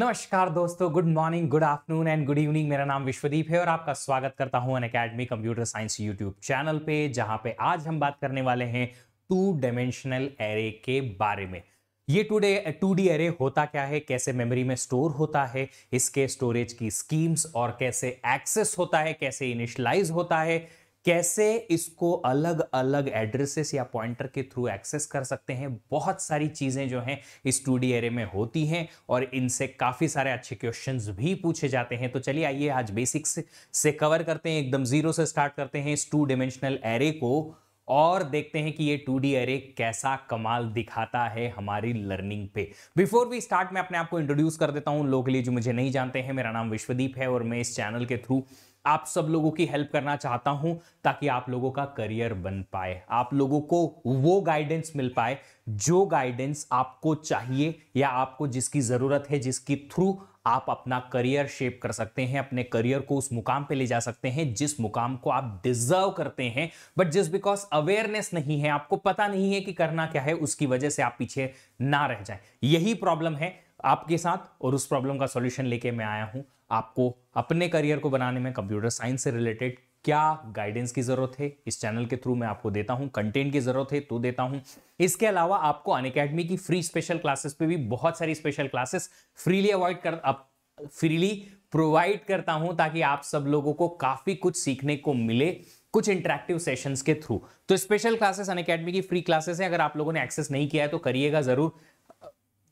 नमस्कार दोस्तों good morning good afternoon and good evening मेरा नाम विश्वदीप है और आपका स्वागत करता हूं Unacademy computer science YouTube channel पे जहां पे आज हम बात करने वाले हैं टू डायमेंशनल एरे के बारे में ये डे टू डी एरे होता क्या है कैसे मेमोरी में स्टोर होता है इसके स्टोरेज की स्कीम्स और कैसे एक्सेस होता है कैसे इनिशलाइज होता है कैसे इसको अलग अलग एड्रेसेस या पॉइंटर के थ्रू एक्सेस कर सकते हैं बहुत सारी चीज़ें जो हैं इस टू डी एरे में होती हैं और इनसे काफ़ी सारे अच्छे क्वेश्चंस भी पूछे जाते हैं तो चलिए आइए आज बेसिक्स से कवर करते हैं एकदम ज़ीरो से स्टार्ट करते हैं इस टू डिमेंशनल एरे को और देखते हैं कि ये टू डी एरे कैसा कमाल दिखाता है हमारी लर्निंग पे बिफोर वी स्टार्ट मैं अपने आप को इंट्रोड्यूस कर देता हूँ लोग के लिए जो मुझे नहीं जानते हैं मेरा नाम विश्वदीप है और मैं इस चैनल के थ्रू आप सब लोगों की हेल्प करना चाहता हूं ताकि आप लोगों का करियर बन पाए आप लोगों को वो गाइडेंस मिल पाए जो गाइडेंस आपको चाहिए या आपको जिसकी ज़रूरत है जिसके थ्रू आप अपना करियर शेप कर सकते हैं अपने करियर को उस मुकाम पे ले जा सकते हैं जिस मुकाम को आप डिजर्व करते हैं बट जस्ट बिकॉज अवेयरनेस नहीं है आपको पता नहीं है कि करना क्या है उसकी वजह से आप पीछे ना रह जाए यही प्रॉब्लम है आपके साथ और उस प्रॉब्लम का सॉल्यूशन लेके मैं आया हूं आपको अपने करियर को बनाने में कंप्यूटर साइंस से रिलेटेड क्या गाइडेंस की जरूरत है इस चैनल के थ्रू मैं आपको देता हूं कंटेंट की जरूरत है तो देता हूं इसके अलावा आपको अन की फ्री स्पेशल क्लासेस पे भी बहुत सारी स्पेशल क्लासेस फ्रीली अवॉइड कर अप, फ्रीली प्रोवाइड करता हूं ताकि आप सब लोगों को काफी कुछ सीखने को मिले कुछ इंटरेक्टिव सेशंस के थ्रू तो स्पेशल क्लासेस अन की फ्री क्लासेस है अगर आप लोगों ने एक्सेस नहीं किया है तो करिएगा जरूर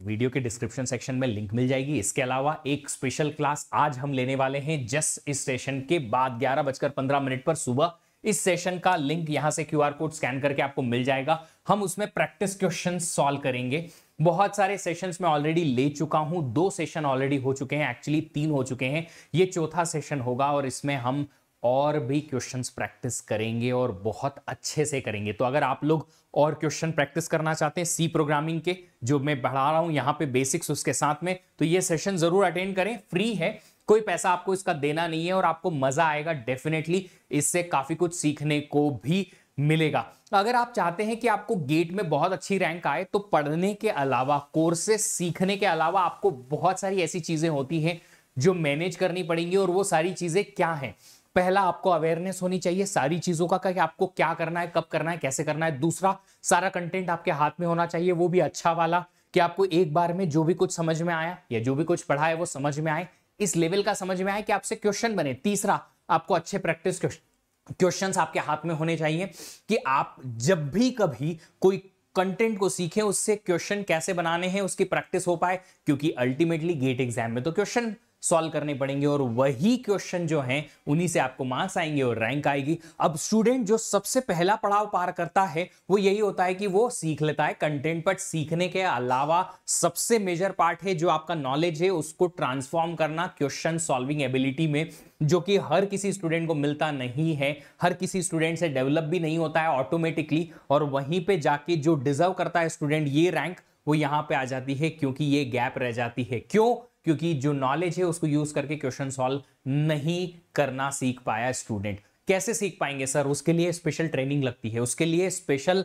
वीडियो के डिस्क्रिप्शन सेक्शन में लिंक मिल जाएगी इसके अलावा एक स्पेशल क्लास आज हम लेने वाले हैं जस्ट इस सेशन के बाद ग्यारह बजकर पंद्रह मिनट पर सुबह इस सेशन का लिंक यहां से क्यूआर कोड स्कैन करके आपको मिल जाएगा हम उसमें प्रैक्टिस क्वेश्चन सॉल्व करेंगे बहुत सारे सेशंस में ऑलरेडी ले चुका हूं दो सेशन ऑलरेडी हो चुके हैं एक्चुअली तीन हो चुके हैं ये चौथा सेशन होगा और इसमें हम और भी क्वेश्चंस प्रैक्टिस करेंगे और बहुत अच्छे से करेंगे तो अगर आप लोग और क्वेश्चन प्रैक्टिस करना चाहते हैं सी प्रोग्रामिंग के जो मैं पढ़ा रहा हूं यहाँ पे बेसिक्स उसके साथ में तो ये सेशन जरूर अटेंड करें फ्री है कोई पैसा आपको इसका देना नहीं है और आपको मजा आएगा डेफिनेटली इससे काफी कुछ सीखने को भी मिलेगा अगर आप चाहते हैं कि आपको गेट में बहुत अच्छी रैंक आए तो पढ़ने के अलावा कोर्सेस सीखने के अलावा आपको बहुत सारी ऐसी चीजें होती हैं जो मैनेज करनी पड़ेंगी और वो सारी चीजें क्या हैं पहला आपको अवेयरनेस होनी चाहिए सारी चीजों का कि आपको क्या करना है कब करना है कैसे करना है दूसरा सारा कंटेंट आपके हाथ में होना चाहिए वो भी अच्छा वाला कि आपको एक बार में जो भी कुछ समझ में आया या जो भी कुछ पढ़ा है वो समझ में आए इस लेवल का समझ में आए कि आपसे क्वेश्चन बने तीसरा आपको अच्छे प्रैक्टिस क्वेश्चन आपके हाथ में होने चाहिए कि आप जब भी कभी कोई कंटेंट को सीखें उससे क्वेश्चन कैसे बनाने हैं उसकी प्रैक्टिस हो पाए क्योंकि अल्टीमेटली गेट एग्जाम में तो क्वेश्चन सॉल्व करने पड़ेंगे और वही क्वेश्चन जो हैं उन्हीं से आपको मार्क्स आएंगे और रैंक आएगी अब स्टूडेंट जो सबसे पहला पड़ाव पार करता है वो यही होता है कि वो सीख लेता है कंटेंट पर सीखने के अलावा सबसे मेजर पार्ट है जो आपका नॉलेज है उसको ट्रांसफॉर्म करना क्वेश्चन सॉल्विंग एबिलिटी में जो कि हर किसी स्टूडेंट को मिलता नहीं है हर किसी स्टूडेंट से डेवलप भी नहीं होता है ऑटोमेटिकली और वहीं पे जाके जो डिजर्व करता है स्टूडेंट ये रैंक वो यहां पे आ जाती है क्योंकि ये गैप रह जाती है क्यों क्योंकि जो नॉलेज है उसको यूज करके क्वेश्चन सॉल्व नहीं करना सीख पाया स्टूडेंट कैसे सीख पाएंगे सर उसके लिए स्पेशल ट्रेनिंग लगती है उसके लिए स्पेशल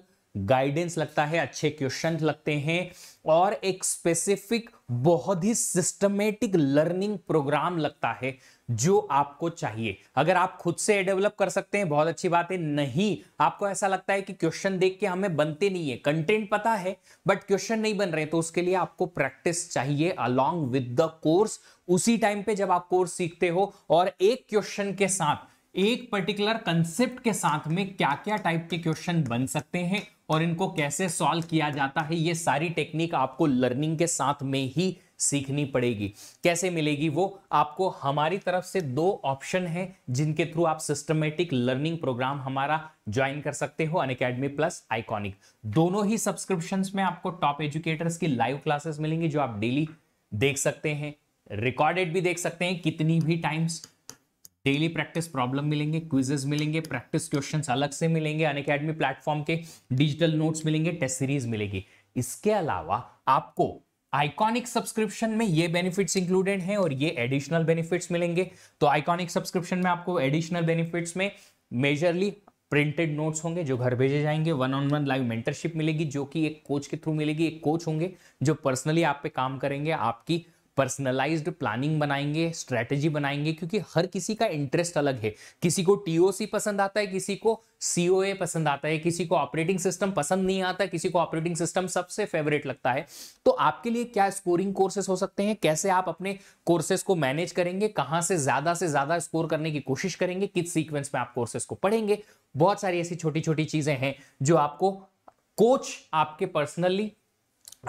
गाइडेंस लगता है अच्छे क्वेश्चन लगते हैं और एक स्पेसिफिक बहुत ही सिस्टमेटिक लर्निंग प्रोग्राम लगता है जो आपको चाहिए अगर आप खुद से डेवलप कर सकते हैं बहुत अच्छी बात है नहीं आपको ऐसा लगता है कि क्वेश्चन देख के हमें बनते नहीं है कंटेंट पता है बट क्वेश्चन नहीं बन रहे तो उसके लिए आपको प्रैक्टिस चाहिए अलॉन्ग विद द कोर्स उसी टाइम पे जब आप कोर्स सीखते हो और एक क्वेश्चन के साथ एक पर्टिकुलर कंसेप्ट के साथ में क्या क्या टाइप के क्वेश्चन बन सकते हैं और इनको कैसे सॉल्व किया जाता है ये सारी टेक्निक आपको लर्निंग के साथ में ही सीखनी पड़ेगी कैसे मिलेगी वो आपको हमारी तरफ से दो ऑप्शन है जिनके थ्रू आप सिस्टमेटिक लर्निंग प्रोग्राम हमारा ज्वाइन कर सकते हो अन अकेडमी प्लस आइकॉनिक दोनों ही सब्सक्रिप्शन में आपको टॉप एजुकेटर्स की लाइव क्लासेस मिलेंगी जो आप डेली देख सकते हैं रिकॉर्डेड भी देख सकते हैं कितनी भी टाइम्स डेली प्रैक्टिस प्रॉब्लम मिलेंगे क्विजेज मिलेंगे प्रैक्टिस क्वेश्चंस अलग से मिलेंगे अन अकेडमी प्लेटफॉर्म के डिजिटल नोट्स मिलेंगे टेस्ट सीरीज मिलेगी इसके अलावा आपको आइकॉनिक सब्सक्रिप्शन में ये बेनिफिट्स इंक्लूडेड हैं और ये एडिशनल बेनिफिट्स मिलेंगे तो आइकॉनिक सब्सक्रिप्शन में आपको एडिशनल बेनिफिट्स में मेजरली प्रिंटेड नोट्स होंगे जो घर भेजे जाएंगे one on one live mentorship मिलेगी जो कि एक कोच के थ्रू मिलेगी एक कोच होंगे जो पर्सनली आप पे काम करेंगे आपकी पर्सनलाइज्ड प्लानिंग बनाएंगे स्ट्रेटजी बनाएंगे क्योंकि हर किसी का इंटरेस्ट अलग है किसी को टीओसी पसंद आता है किसी को सीओए पसंद आता है किसी को ऑपरेटिंग सिस्टम पसंद नहीं आता किसी को ऑपरेटिंग सिस्टम सबसे फेवरेट लगता है तो आपके लिए क्या स्कोरिंग कोर्सेस हो सकते हैं कैसे आप अपने कोर्सेज को मैनेज करेंगे कहां से ज्यादा से ज्यादा स्कोर करने की कोशिश करेंगे किस सीक्वेंस में आप कोर्सेज को पढ़ेंगे बहुत सारी ऐसी छोटी छोटी चीजें हैं जो आपको कोच आपके पर्सनली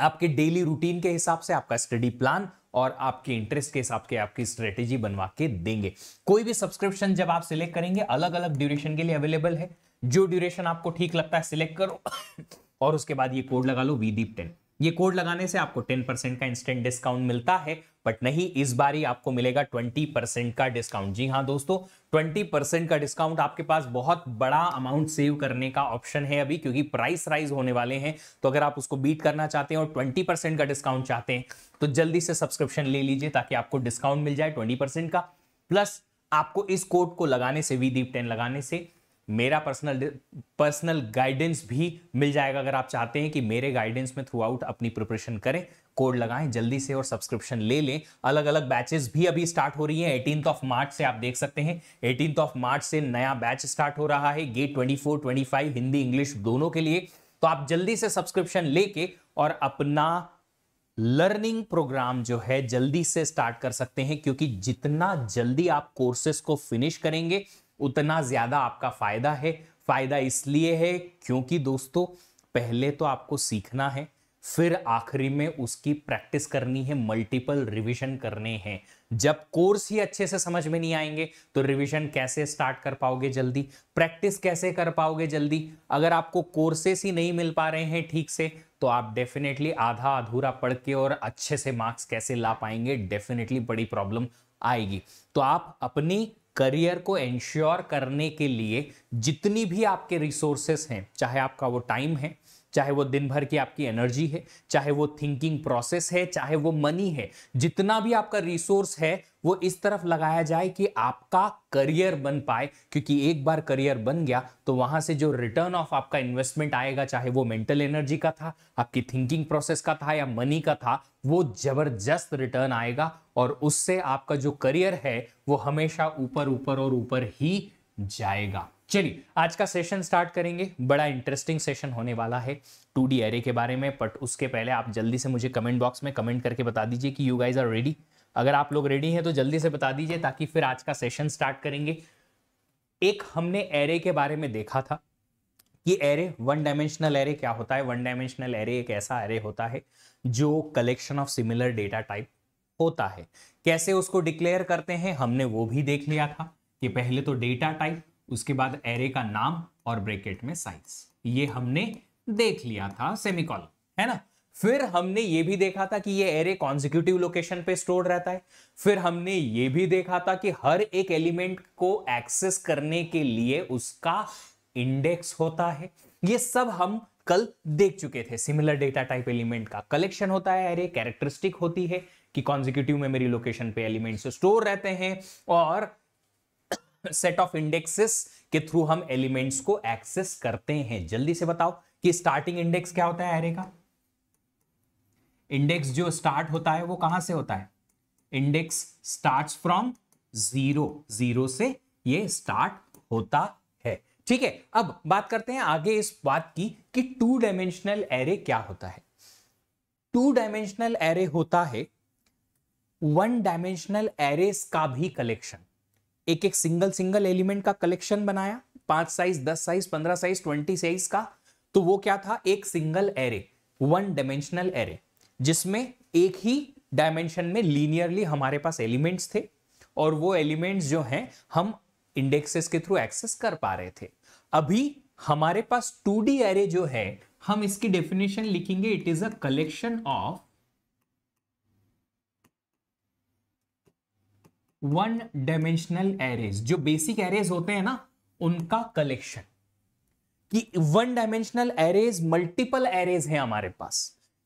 आपके डेली रूटीन के हिसाब से आपका स्टडी प्लान और आपके इंटरेस्ट के हिसाब के आपकी स्ट्रेटेजी बनवा के देंगे कोई भी सब्सक्रिप्शन जब आप सिलेक्ट करेंगे अलग अलग ड्यूरेशन के लिए अवेलेबल है जो ड्यूरेशन आपको ठीक लगता है सिलेक्ट करो और उसके बाद ये कोड लगा लो वीदीप टेन ये कोड लगाने से आपको 10% का इंस्टेंट डिस्काउंट मिलता है बट नहीं इस बार ही आपको मिलेगा 20% का डिस्काउंट जी हाँ दोस्तों 20% का डिस्काउंट आपके पास बहुत बड़ा अमाउंट सेव करने का ऑप्शन है अभी क्योंकि प्राइस राइज होने वाले हैं तो अगर आप उसको बीट करना चाहते हैं और 20% का डिस्काउंट चाहते हैं तो जल्दी से सब्सक्रिप्शन ले लीजिए ताकि आपको डिस्काउंट मिल जाए ट्वेंटी का प्लस आपको इस कोड को लगाने से वी दीप टेन लगाने से मेरा पर्सनल पर्सनल गाइडेंस भी मिल जाएगा अगर आप चाहते हैं कि मेरे गाइडेंस में थ्रू आउट अपनी प्रिपरेशन करें कोड लगाएं जल्दी से और सब्सक्रिप्शन ले लें अलग अलग बैचेस भी अभी स्टार्ट हो रही हैं एटीन ऑफ मार्च से आप देख सकते हैं एटीन ऑफ मार्च से नया बैच स्टार्ट हो रहा है GATE twenty four twenty five Hindi English दोनों के लिए तो आप जल्दी से सब्सक्रिप्शन लेके और अपना लर्निंग प्रोग्राम जो है जल्दी से स्टार्ट कर सकते हैं क्योंकि जितना जल्दी आप कोर्सेस को फिनिश करेंगे उतना ज़्यादा आपका फ़ायदा है फ़ायदा इसलिए है क्योंकि दोस्तों पहले तो आपको सीखना है फिर आखिरी में उसकी प्रैक्टिस करनी है मल्टीपल रिवीजन करने हैं जब कोर्स ही अच्छे से समझ में नहीं आएंगे तो रिवीजन कैसे स्टार्ट कर पाओगे जल्दी प्रैक्टिस कैसे कर पाओगे जल्दी अगर आपको कोर्सेस ही नहीं मिल पा रहे हैं ठीक से तो आप डेफिनेटली आधा अधूरा पढ़ के और अच्छे से मार्क्स कैसे ला पाएंगे डेफिनेटली बड़ी प्रॉब्लम आएगी तो आप अपनी करियर को एंश्योर करने के लिए जितनी भी आपके रिसोर्सेस हैं चाहे आपका वो टाइम है चाहे वो दिन भर की आपकी एनर्जी है चाहे वो थिंकिंग प्रोसेस है चाहे वो मनी है जितना भी आपका रिसोर्स है वो इस तरफ लगाया जाए कि आपका करियर बन पाए क्योंकि एक बार करियर बन गया तो वहां से जो रिटर्न ऑफ आपका इन्वेस्टमेंट आएगा चाहे वो मेंटल एनर्जी का था आपकी थिंकिंग प्रोसेस का था या मनी का था वो जबरदस्त रिटर्न आएगा और उससे आपका जो करियर है वो हमेशा ऊपर ऊपर और ऊपर ही जाएगा चलिए आज का सेशन स्टार्ट करेंगे बड़ा इंटरेस्टिंग सेशन होने वाला है टू डी एरे के बारे में बट उसके पहले आप जल्दी से मुझे कमेंट बॉक्स में कमेंट करके बता दीजिए कि यू गाइज आर रेडी अगर आप लोग रेडी हैं तो जल्दी से बता दीजिए ताकि फिर आज का सेशन स्टार्ट करेंगे एक हमने एरे के बारे में देखा था कि एरे वन डायमेंशनल एरे क्या होता है वन डायमेंशनल एरे एक ऐसा एरे होता है जो collection of similar data type होता है कैसे उसको डिक्लेयर करते हैं हमने वो भी देख लिया था कि पहले तो डेटा टाइप उसके बाद एरे का नाम और ब्रेकेट में साइज ये हमने देख लिया था सेमिकॉल है ना फिर हमने ये भी देखा था कि ये एरे कॉन्जिक्यूटिव लोकेशन पे स्टोर रहता है फिर हमने ये भी देखा था कि हर एक एलिमेंट को एक्सेस करने के लिए उसका इंडेक्स होता है ये सब हम कल देख चुके थे सिमिलर डेटा टाइप एलिमेंट का कलेक्शन होता है एरे कैरेक्टरिस्टिक होती है कि कॉन्जिक्यूटिव मेमोरी लोकेशन पे एलिमेंट्स स्टोर रहते हैं और सेट ऑफ इंडेक्सेस के थ्रू हम एलिमेंट्स को एक्सेस करते हैं जल्दी से बताओ कि स्टार्टिंग इंडेक्स क्या होता है एरे का इंडेक्स जो स्टार्ट होता है वो कहां से होता है index start from zero zero से ये स्टार्ट होता है ठीक है अब बात करते हैं आगे इस बात की कि टू डायमेंशनल एरे क्या होता है टू डायमेंशनल एरे होता है वन डायमेंशनल एरेस का भी कलेक्शन एक एक सिंगल सिंगल एलिमेंट का कलेक्शन बनाया पांच साइज दस साइज पंद्रह साइज ट्वेंटी साइज का तो वो क्या था एक single array one dimensional array जिसमें एक ही डायमेंशन में लीनियरली हमारे पास एलिमेंट्स थे और वो एलिमेंट्स जो हैं हम इंडेक्सेस के थ्रू एक्सेस कर पा रहे थे अभी हमारे पास टू डी एरे जो है हम इसकी डेफिनेशन लिखेंगे it is a collection of one dimensional arrays जो बेसिक एरेज होते हैं ना उनका कलेक्शन कि one dimensional arrays multiple arrays हैं हमारे पास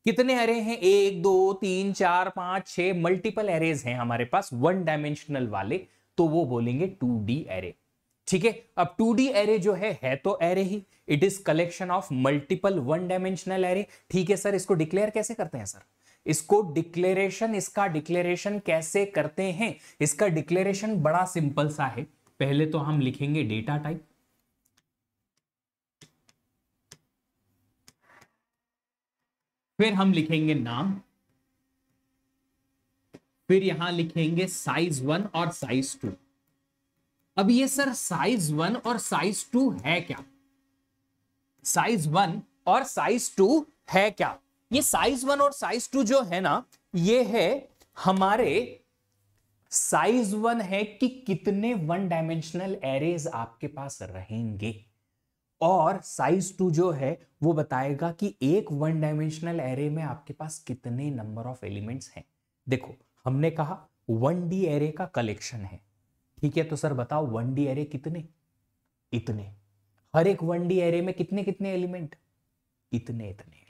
कितने एरे हैं एक दो तीन चार पांच छह मल्टीपल एरेज हैं हमारे पास वन डायमेंशनल वाले तो वो बोलेंगे टू डी एरे ठीक है अब टू डी एरे जो है है तो एरे ही it is collection of multiple one dimensional array ठीक है सर इसको डिक्लेयर कैसे करते हैं सर इसको डिक्लेरेशन इसका डिक्लेरेशन कैसे करते हैं इसका डिक्लेरेशन बड़ा सिंपल सा है पहले तो हम लिखेंगे डेटा टाइप फिर हम लिखेंगे नाम फिर यहां लिखेंगे साइज वन और साइज टू अब ये सर साइज वन और साइज टू है क्या साइज वन और साइज टू है क्या ये साइज वन और साइज टू जो है ना ये है हमारे साइज वन है कि कितने वन डायमेंशनल एरेज आपके पास रहेंगे और साइज टू जो है वो बताएगा कि एक वन डायमेंशनल एरे में आपके पास कितने नंबर ऑफ एलिमेंट्स हैं देखो हमने कहा वन डी एरे का कलेक्शन है ठीक है तो सर बताओ वन डी एरे कितने इतने हर एक वन डी एरे में कितने कितने एलिमेंट इतने इतने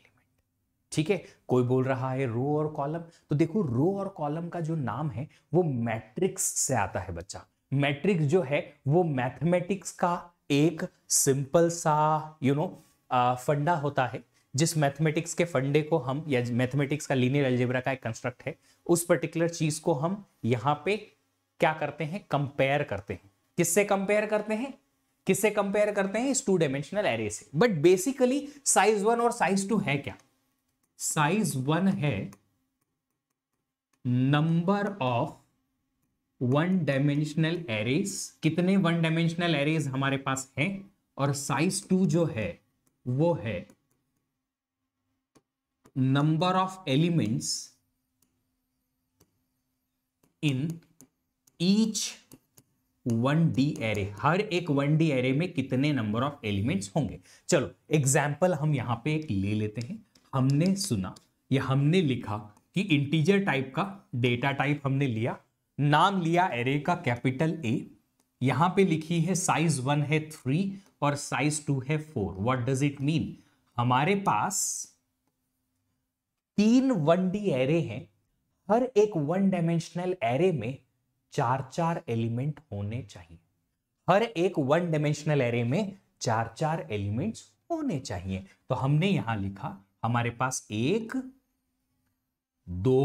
ठीक है कोई बोल रहा है रो और कॉलम तो देखो रो और कॉलम का जो नाम है वो मैट्रिक्स से आता है बच्चा मैट्रिक्स जो है वो मैथमेटिक्स का एक सिंपल सा यू नो फंडा होता है जिस मैथमेटिक्स के फंडे को हम या मैथमेटिक्स का लीनियर एल्जेब्रा का एक कंस्ट्रक्ट है उस पर्टिकुलर चीज को हम यहाँ पे क्या करते हैं कंपेयर करते हैं किससे कंपेयर करते हैं किससे कंपेयर करते हैं इस टू डायमेंशनल एरे से बट बेसिकली साइज वन और साइज टू है क्या साइज वन है number of one dimensional arrays कितने वन डायमेंशनल एरेज हमारे पास हैं और साइज टू जो है वो है number of elements in each one D array हर एक वन डी एरे में कितने नंबर ऑफ एलिमेंट्स होंगे चलो एग्जाम्पल हम यहां पे एक ले लेते हैं हमने सुना या हमने लिखा कि इंटीजर टाइप का डेटा टाइप हमने लिया नाम लिया एरे का कैपिटल ए यहां पे लिखी है साइज वन है थ्री और साइज टू है four what does it mean हमारे पास तीन वन डी एरे हैं हर एक वन डायमेंशनल एरे में चार चार एलिमेंट होने चाहिए हर एक वन डायमेंशनल एरे में चार चार एलिमेंट्स होने चाहिए तो हमने यहां लिखा हमारे पास एक दो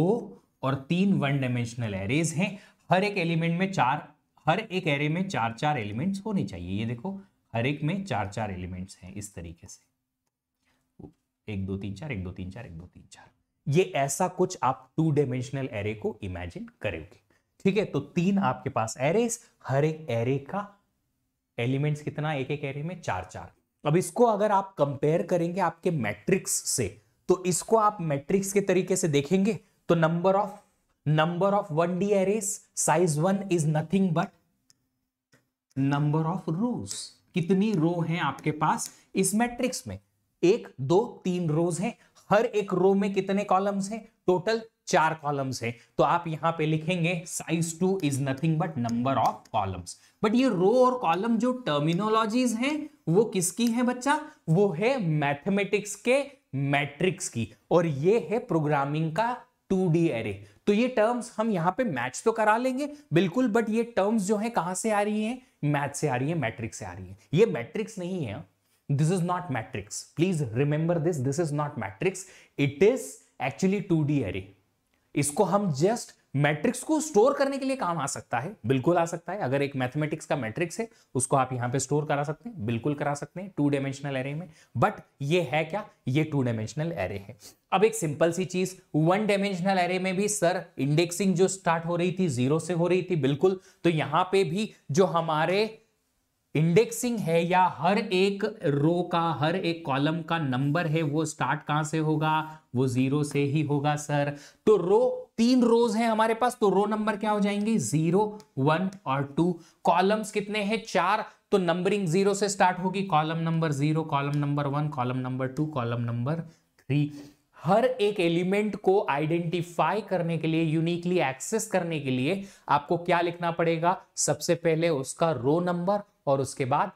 और तीन वन डायमेंशनल एरेज हैं हर एक एलिमेंट में चार हर एक एरे में चार चार एलिमेंट्स होने चाहिए ये देखो हर एक में चार चार एलिमेंट्स हैं इस तरीके से एक दो तीन चार एक दो तीन चार एक दो तीन चार ये ऐसा कुछ आप टू डायमेंशनल एरे को इमेजिन करोगे ठीक है तो तीन आपके पास एरेस हर एक एरे का एलिमेंट्स कितना एक एक एरे में चार चार अब इसको अगर आप कंपेयर करेंगे आपके मैट्रिक्स से तो इसको आप मैट्रिक्स के तरीके से देखेंगे तो number of number of one D arrays size one is nothing but number of rows कितनी रो है आपके पास इस मैट्रिक्स में एक दो तीन रोज है हर एक रो में कितने कॉलम्स हैं टोटल चार कॉलम्स हैं तो आप यहां पे लिखेंगे size two is nothing but number of columns but ये रो और कॉलम जो टर्मिनोलॉजीज हैं वो किसकी है बच्चा वो है मैथमेटिक्स के मैट्रिक्स की और ये है प्रोग्रामिंग का टू डी एरे तो ये टर्म्स हम यहाँ पे मैच तो करा लेंगे बिल्कुल बट ये टर्म्स जो है कहां से आ रही है मैथ से आ रही है मैट्रिक्स से आ रही है ये मैट्रिक्स नहीं है this is not matrix please remember this this is not matrix it is actually two D array इसको हम जस्ट मैट्रिक्स को स्टोर करने के लिए काम आ सकता है बिल्कुल आ सकता है अगर एक मैथमेटिक्स का मैट्रिक्स है उसको आप यहां पे स्टोर करा सकते हैं बिल्कुल करा सकते हैं टू डायमेंशनल एरे में बट ये है क्या ये टू डायमेंशनल एरे है अब एक सिंपल सी चीज वन डायमेंशनल एरे में भी सर इंडेक्सिंग जो स्टार्ट हो रही थी जीरो से हो रही थी बिल्कुल तो यहां पे भी जो हमारे इंडेक्सिंग है या हर एक रो का हर एक कॉलम का नंबर है वो स्टार्ट कहां से होगा वो जीरो से ही होगा सर तो रो तीन रोज हैं हमारे पास तो रो नंबर क्या हो जाएंगे जीरो वन और टू कॉलम्स कितने हैं चार तो नंबरिंग जीरो से स्टार्ट होगी column number zero column number one column number two column number three हर एक एलिमेंट को आइडेंटिफाई करने के लिए यूनिकली एक्सेस करने के लिए आपको क्या लिखना पड़ेगा सबसे पहले उसका रो नंबर और उसके बाद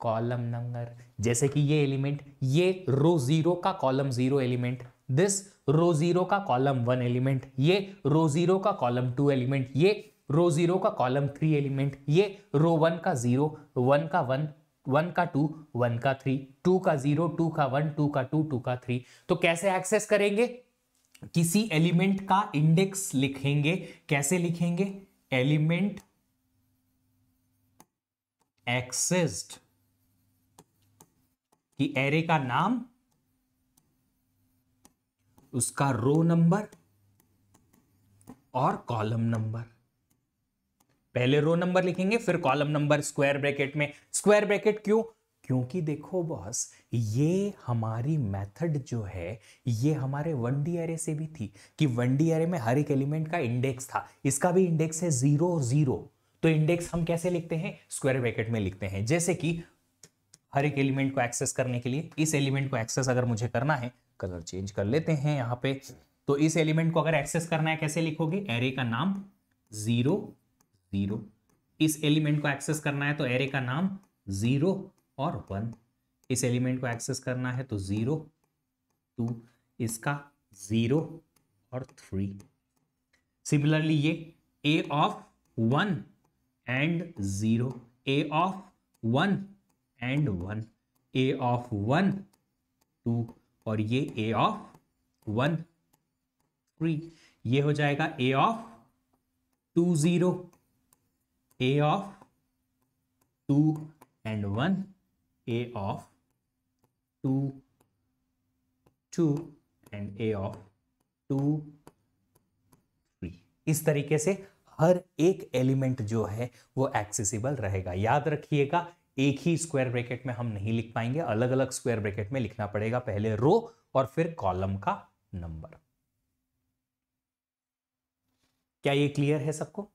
कॉलम नंबर जैसे कि ये एलिमेंट ये रो जीरो का column zero element this row zero का कॉलम वन एलिमेंट ये रो जीरो का कॉलम टू एलिमेंट ये रो जीरो का कॉलम थ्री एलिमेंट ये रो वन का जीरो वन का वन वन का टू वन का थ्री टू का जीरो टू का वन टू का टू टू का थ्री तो कैसे एक्सेस करेंगे किसी एलिमेंट का इंडेक्स लिखेंगे कैसे लिखेंगे एलिमेंट एक्सिस्ट कि एरे का नाम उसका रो नंबर और कॉलम नंबर पहले रो नंबर लिखेंगे फिर कॉलम नंबर स्क्वायर ब्रैकेट में स्क्वायर ब्रैकेट क्यों क्योंकि देखो बॉस ये हमारी मेथड जो है ये हमारे वन डी एरे से भी थी कि वन डी एरे में हर एक एलिमेंट का इंडेक्स था इसका भी इंडेक्स है जीरो और जीरो तो इंडेक्स हम कैसे लिखते हैं स्क्वायर ब्रैकेट में लिखते हैं जैसे कि हर एक एलिमेंट को एक्सेस करने के लिए इस एलिमेंट को एक्सेस अगर मुझे करना है कलर चेंज कर लेते हैं यहां पे तो इस एलिमेंट को अगर एक्सेस करना है कैसे लिखोगे एरे का नाम जीरो जीरो इस एलिमेंट को एक्सेस करना है तो एरे का नाम जीरो और वन इस एलिमेंट को एक्सेस करना है तो जीरो टू इसका जीरो और थ्री सिमिलरली ये A of one and zero A of one and one A of one two और ये ए ऑफ वन थ्री ये हो जाएगा A of two zero A of two and one A of two two and A of two three इस तरीके से हर एक element जो है वो एक्सेसिबल रहेगा याद रखिएगा एक ही स्क्वायर ब्रैकेट में हम नहीं लिख पाएंगे अलग अलग स्क्वायर ब्रैकेट में लिखना पड़ेगा पहले रो और फिर कॉलम का नंबर क्या ये क्लियर है सबको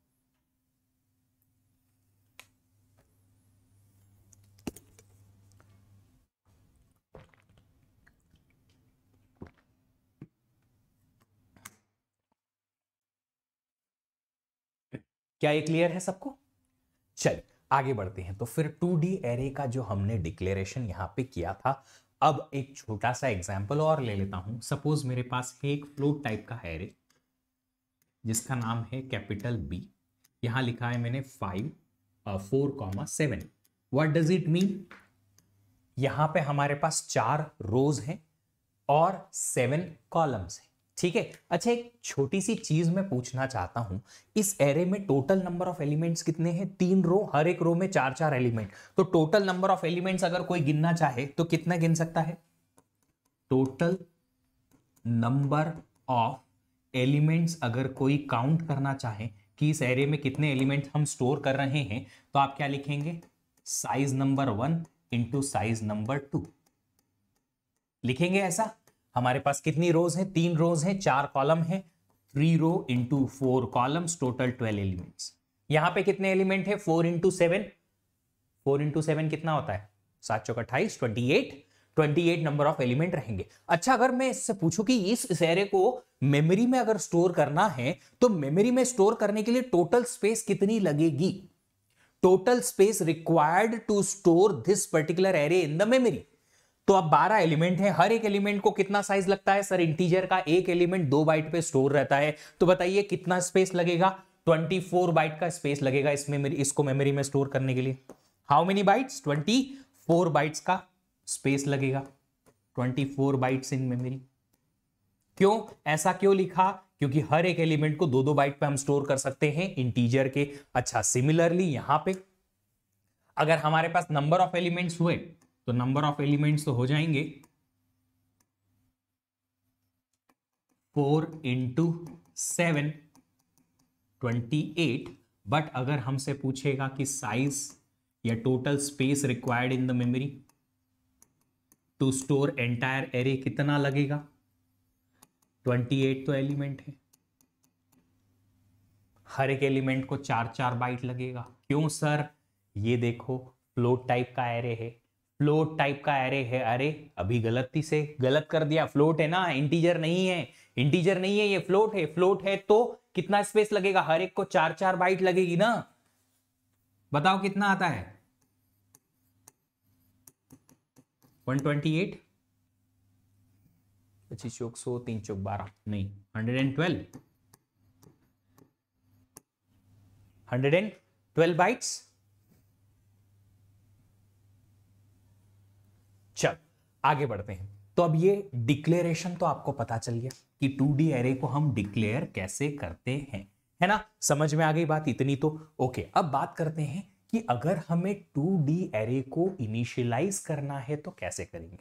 क्या ये क्लियर है सबको चलिए आगे बढ़ते हैं तो फिर 2D एरे का जो हमने डिक्लेरेशन यहाँ पे किया था अब एक छोटा सा एग्जाम्पल और ले लेता हूं सपोज मेरे पास एक फ्लोट टाइप का एरे जिसका नाम है कैपिटल बी यहाँ लिखा है मैंने five four comma seven what does it mean यहाँ पे हमारे पास चार रोज हैं और सेवन कॉलम्स हैं ठीक है अच्छा एक छोटी सी चीज मैं पूछना चाहता हूं इस एरे में टोटल नंबर ऑफ एलिमेंट्स कितने हैं तीन रो हर एक रो में चार चार एलिमेंट तो टोटल नंबर ऑफ एलिमेंट्स अगर कोई गिनना चाहे तो कितना गिन सकता है टोटल नंबर ऑफ एलिमेंट्स अगर कोई काउंट करना चाहे कि इस एरे में कितने एलिमेंट हम स्टोर कर रहे हैं तो आप क्या लिखेंगे size number one into size number two लिखेंगे ऐसा हमारे पास कितनी रोज हैं तीन रोज हैं चार कॉलम हैं three row into four columns total twelve elements यहां पे कितने एलिमेंट है four into seven four into seven कितना होता है सात सौ अट्ठाईस twenty eight twenty eight number of element रहेंगे अच्छा अगर मैं इससे पूछूं कि इस सैरे को मेमोरी में अगर स्टोर करना है तो मेमोरी में स्टोर करने के लिए टोटल स्पेस कितनी लगेगी total space required to store this particular array in the memory तो अब 12 एलिमेंट है हर एक एलिमेंट को कितना साइज लगता है सर इंटीजर का एक एलिमेंट दो बाइट पे स्टोर रहता है तो बताइए कितना स्पेस लगेगा 24 बाइट का स्पेस लगेगा इसमें इसको मेमोरी में स्टोर करने के लिए हाउ मेनी बाइट्स 24 बाइट्स का स्पेस लगेगा 24 बाइट्स इन मेमोरी क्यों ऐसा क्यों लिखा क्योंकि हर एक एलिमेंट को दो दो बाइट पे हम स्टोर कर सकते हैं इंटीजर के अच्छा सिमिलरली यहां पे अगर हमारे पास नंबर ऑफ एलिमेंट्स हुए तो नंबर ऑफ एलिमेंट्स तो हो जाएंगे four into seven twenty eight but अगर हमसे पूछेगा कि साइज या total space required in the memory to store entire array कितना लगेगा ट्वेंटी एट तो एलिमेंट है हर एक एलिमेंट को चार चार बाइट लगेगा क्यों सर ये देखो फ्लोट टाइप का एरे है फ्लोट टाइप का एरे है अरे अभी गलती से गलत कर दिया फ्लोट है ना इंटीजर नहीं है इंटीजर नहीं है ये फ्लोट है फ्लोट है तो कितना स्पेस लगेगा हर एक को चार चार बाइट लगेगी ना बताओ कितना आता है 128 पच्चीस चौक सौ तीन चौक बारह नहीं 112 112 बाइट्स आगे बढ़ते हैं तो अब ये डिक्लेरेशन तो आपको पता चल गया कि टू डी एरे को हम डिक्लेयर कैसे करते हैं है ना समझ में आ गई बात इतनी तो ओके अब बात करते हैं कि अगर हमें टू डी एरे को इनिशियलाइज करना है तो कैसे करेंगे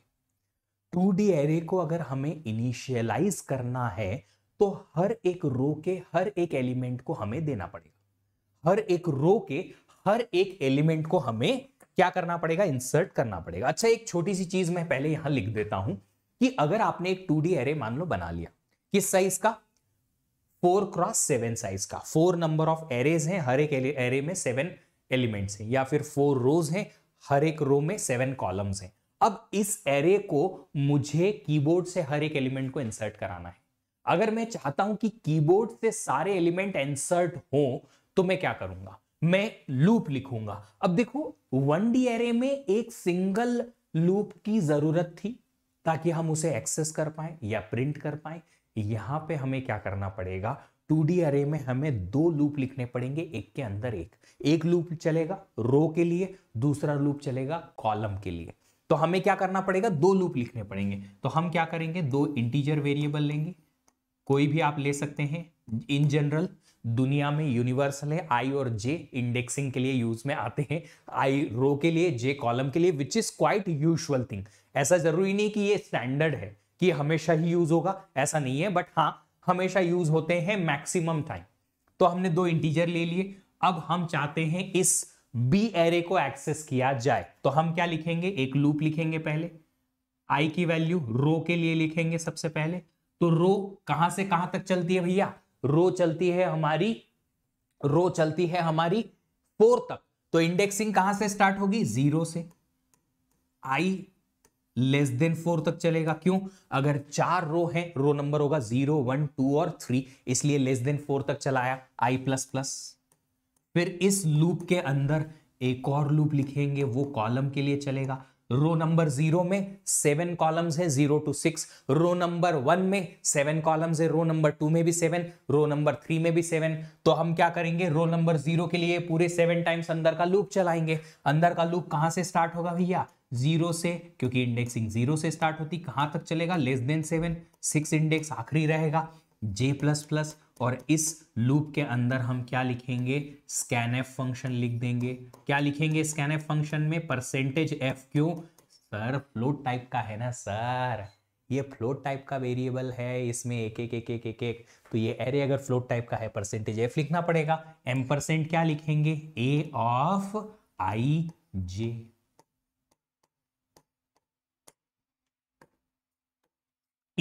टू डी एरे को अगर हमें इनिशियलाइज करना है तो हर एक रो के हर एक एलिमेंट को हमें देना पड़ेगा हर एक रो के हर एक एलिमेंट को हमें क्या करना पड़ेगा इंसर्ट करना पड़ेगा अच्छा एक छोटी सी चीज मैं पहले यहां लिख देता हूं कि अगर आपने एक टू डी एरे मान लो बना लिया किस साइज का फोर क्रॉस सेवन साइज का फोर नंबर ऑफ एरेज हैं हर एक एरे में सेवन एलिमेंट्स हैं या फिर फोर रोज हैं हर एक रो में सेवन कॉलम्स हैं अब इस एरे को मुझे कीबोर्ड से हर एक एलिमेंट को इंसर्ट कराना है अगर मैं चाहता हूं कि कीबोर्ड से सारे एलिमेंट इंसर्ट हो तो मैं क्या करूंगा मैं लूप लिखूंगा अब देखो वन डी एरे में एक सिंगल लूप की जरूरत थी ताकि हम उसे एक्सेस कर पाए या प्रिंट कर पाए यहां पे हमें क्या करना पड़ेगा टू डी एरे में हमें दो लूप लिखने पड़ेंगे एक के अंदर एक एक लूप चलेगा रो के लिए दूसरा लूप चलेगा कॉलम के लिए तो हमें क्या करना पड़ेगा दो लूप लिखने पड़ेंगे तो हम क्या करेंगे दो इंटीजर वेरिएबल लेंगे कोई भी आप ले सकते हैं इन जनरल दुनिया में यूनिवर्सल है आई और जे इंडेक्सिंग के लिए यूज में आते हैं आई रो के लिए जे कॉलम के लिए which is quite usual thing ऐसा जरूरी नहीं कि ये स्टैंडर्ड है कि हमेशा ही यूज होगा ऐसा नहीं है बट हाँ हमेशा यूज होते हैं मैक्सिमम टाइम तो हमने दो इंटीजर ले लिए अब हम चाहते हैं इस बी एरे को एक्सेस किया जाए तो हम क्या लिखेंगे एक लूप लिखेंगे पहले आई की वैल्यू रो के लिए लिखेंगे सबसे पहले तो रो कहां से कहां तक चलती है भैया रो चलती है हमारी रो चलती है हमारी फोर तक तो इंडेक्सिंग कहां से स्टार्ट होगी जीरो से आई लेस देन फोर तक चलेगा क्यों अगर चार रो है रो नंबर होगा जीरो वन टू और थ्री इसलिए लेस देन फोर तक चलाया आई प्लस प्लस फिर इस लूप के अंदर एक और लूप लिखेंगे वो कॉलम के लिए चलेगा रो नंबर जीरो में सेवन कॉलम्स है zero two six row number one में सेवन कॉलम्स है रो नंबर टू में भी सेवन रो नंबर थ्री में भी सेवन तो हम क्या करेंगे रो नंबर जीरो के लिए पूरे सेवन टाइम्स अंदर का लूप चलाएंगे अंदर का लूप कहां से स्टार्ट होगा भैया जीरो से क्योंकि इंडेक्सिंग जीरो से स्टार्ट होती कहां तक चलेगा less than seven six index आखिरी रहेगा जे प्लस प्लस और इस लूप के अंदर हम क्या लिखेंगे स्कैन एफ फंक्शन लिख देंगे क्या लिखेंगे स्कैन एफ फंक्शन में परसेंटेज एफ क्यों सर फ्लोट टाइप का है ना सर ये फ्लोट टाइप का वेरिएबल है इसमें एक एक एक एक एक एक तो ये एरे अगर फ्लोट टाइप का है परसेंटेज एफ लिखना पड़ेगा एम परसेंट क्या लिखेंगे ए of I J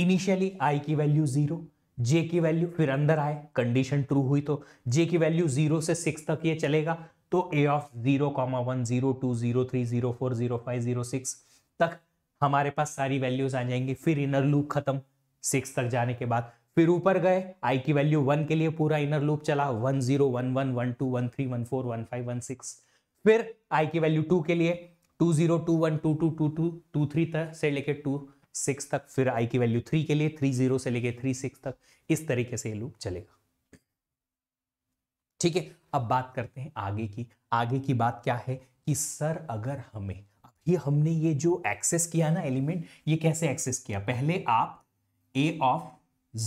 initially I की वैल्यू जीरो जे की वैल्यू फिर अंदर आए कंडीशन ट्रू हुई तो जे की वैल्यू जीरो से सिक्स तक ये चलेगा तो A of zero comma one zero two zero three zero four zero five zero six तक हमारे पास सारी वैल्यूज आ जाएंगी फिर इनर लूप खत्म सिक्स तक जाने के बाद फिर ऊपर गए आई की वैल्यू वन के लिए पूरा इनर लूप चला one zero one one one two one three one four one five one six फिर आई की वैल्यू टू के लिए two zero two one two two two two two three तक से लेकर टू सिक्स तक फिर आई की वैल्यू थ्री के लिए थ्री जीरो से लेके थ्री सिक्स तक इस तरीके से ये लूप चलेगा ठीक है अब बात करते हैं आगे की आगे की बात क्या है कि सर अगर हमें ये हमने ये जो एक्सेस किया ना एलिमेंट ये कैसे एक्सेस किया पहले आप ए ऑफ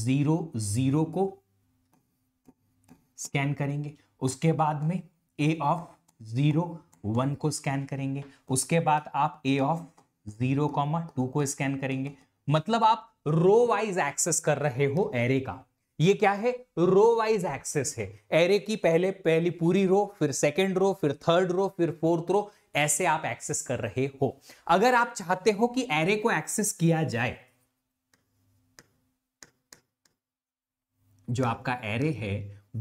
जीरो जीरो को स्कैन करेंगे उसके बाद में ए ऑफ जीरो वन को स्कैन करेंगे उसके बाद आप A of zero comma two को स्कैन करेंगे मतलब आप रो वाइज एक्सेस कर रहे हो एरे का ये क्या है रो वाइज एक्सेस है एरे की पहले पहली पूरी रो फिर सेकेंड रो फिर थर्ड रो फिर फोर्थ रो ऐसे आप एक्सेस कर रहे हो अगर आप चाहते हो कि एरे को एक्सेस किया जाए जो आपका एरे है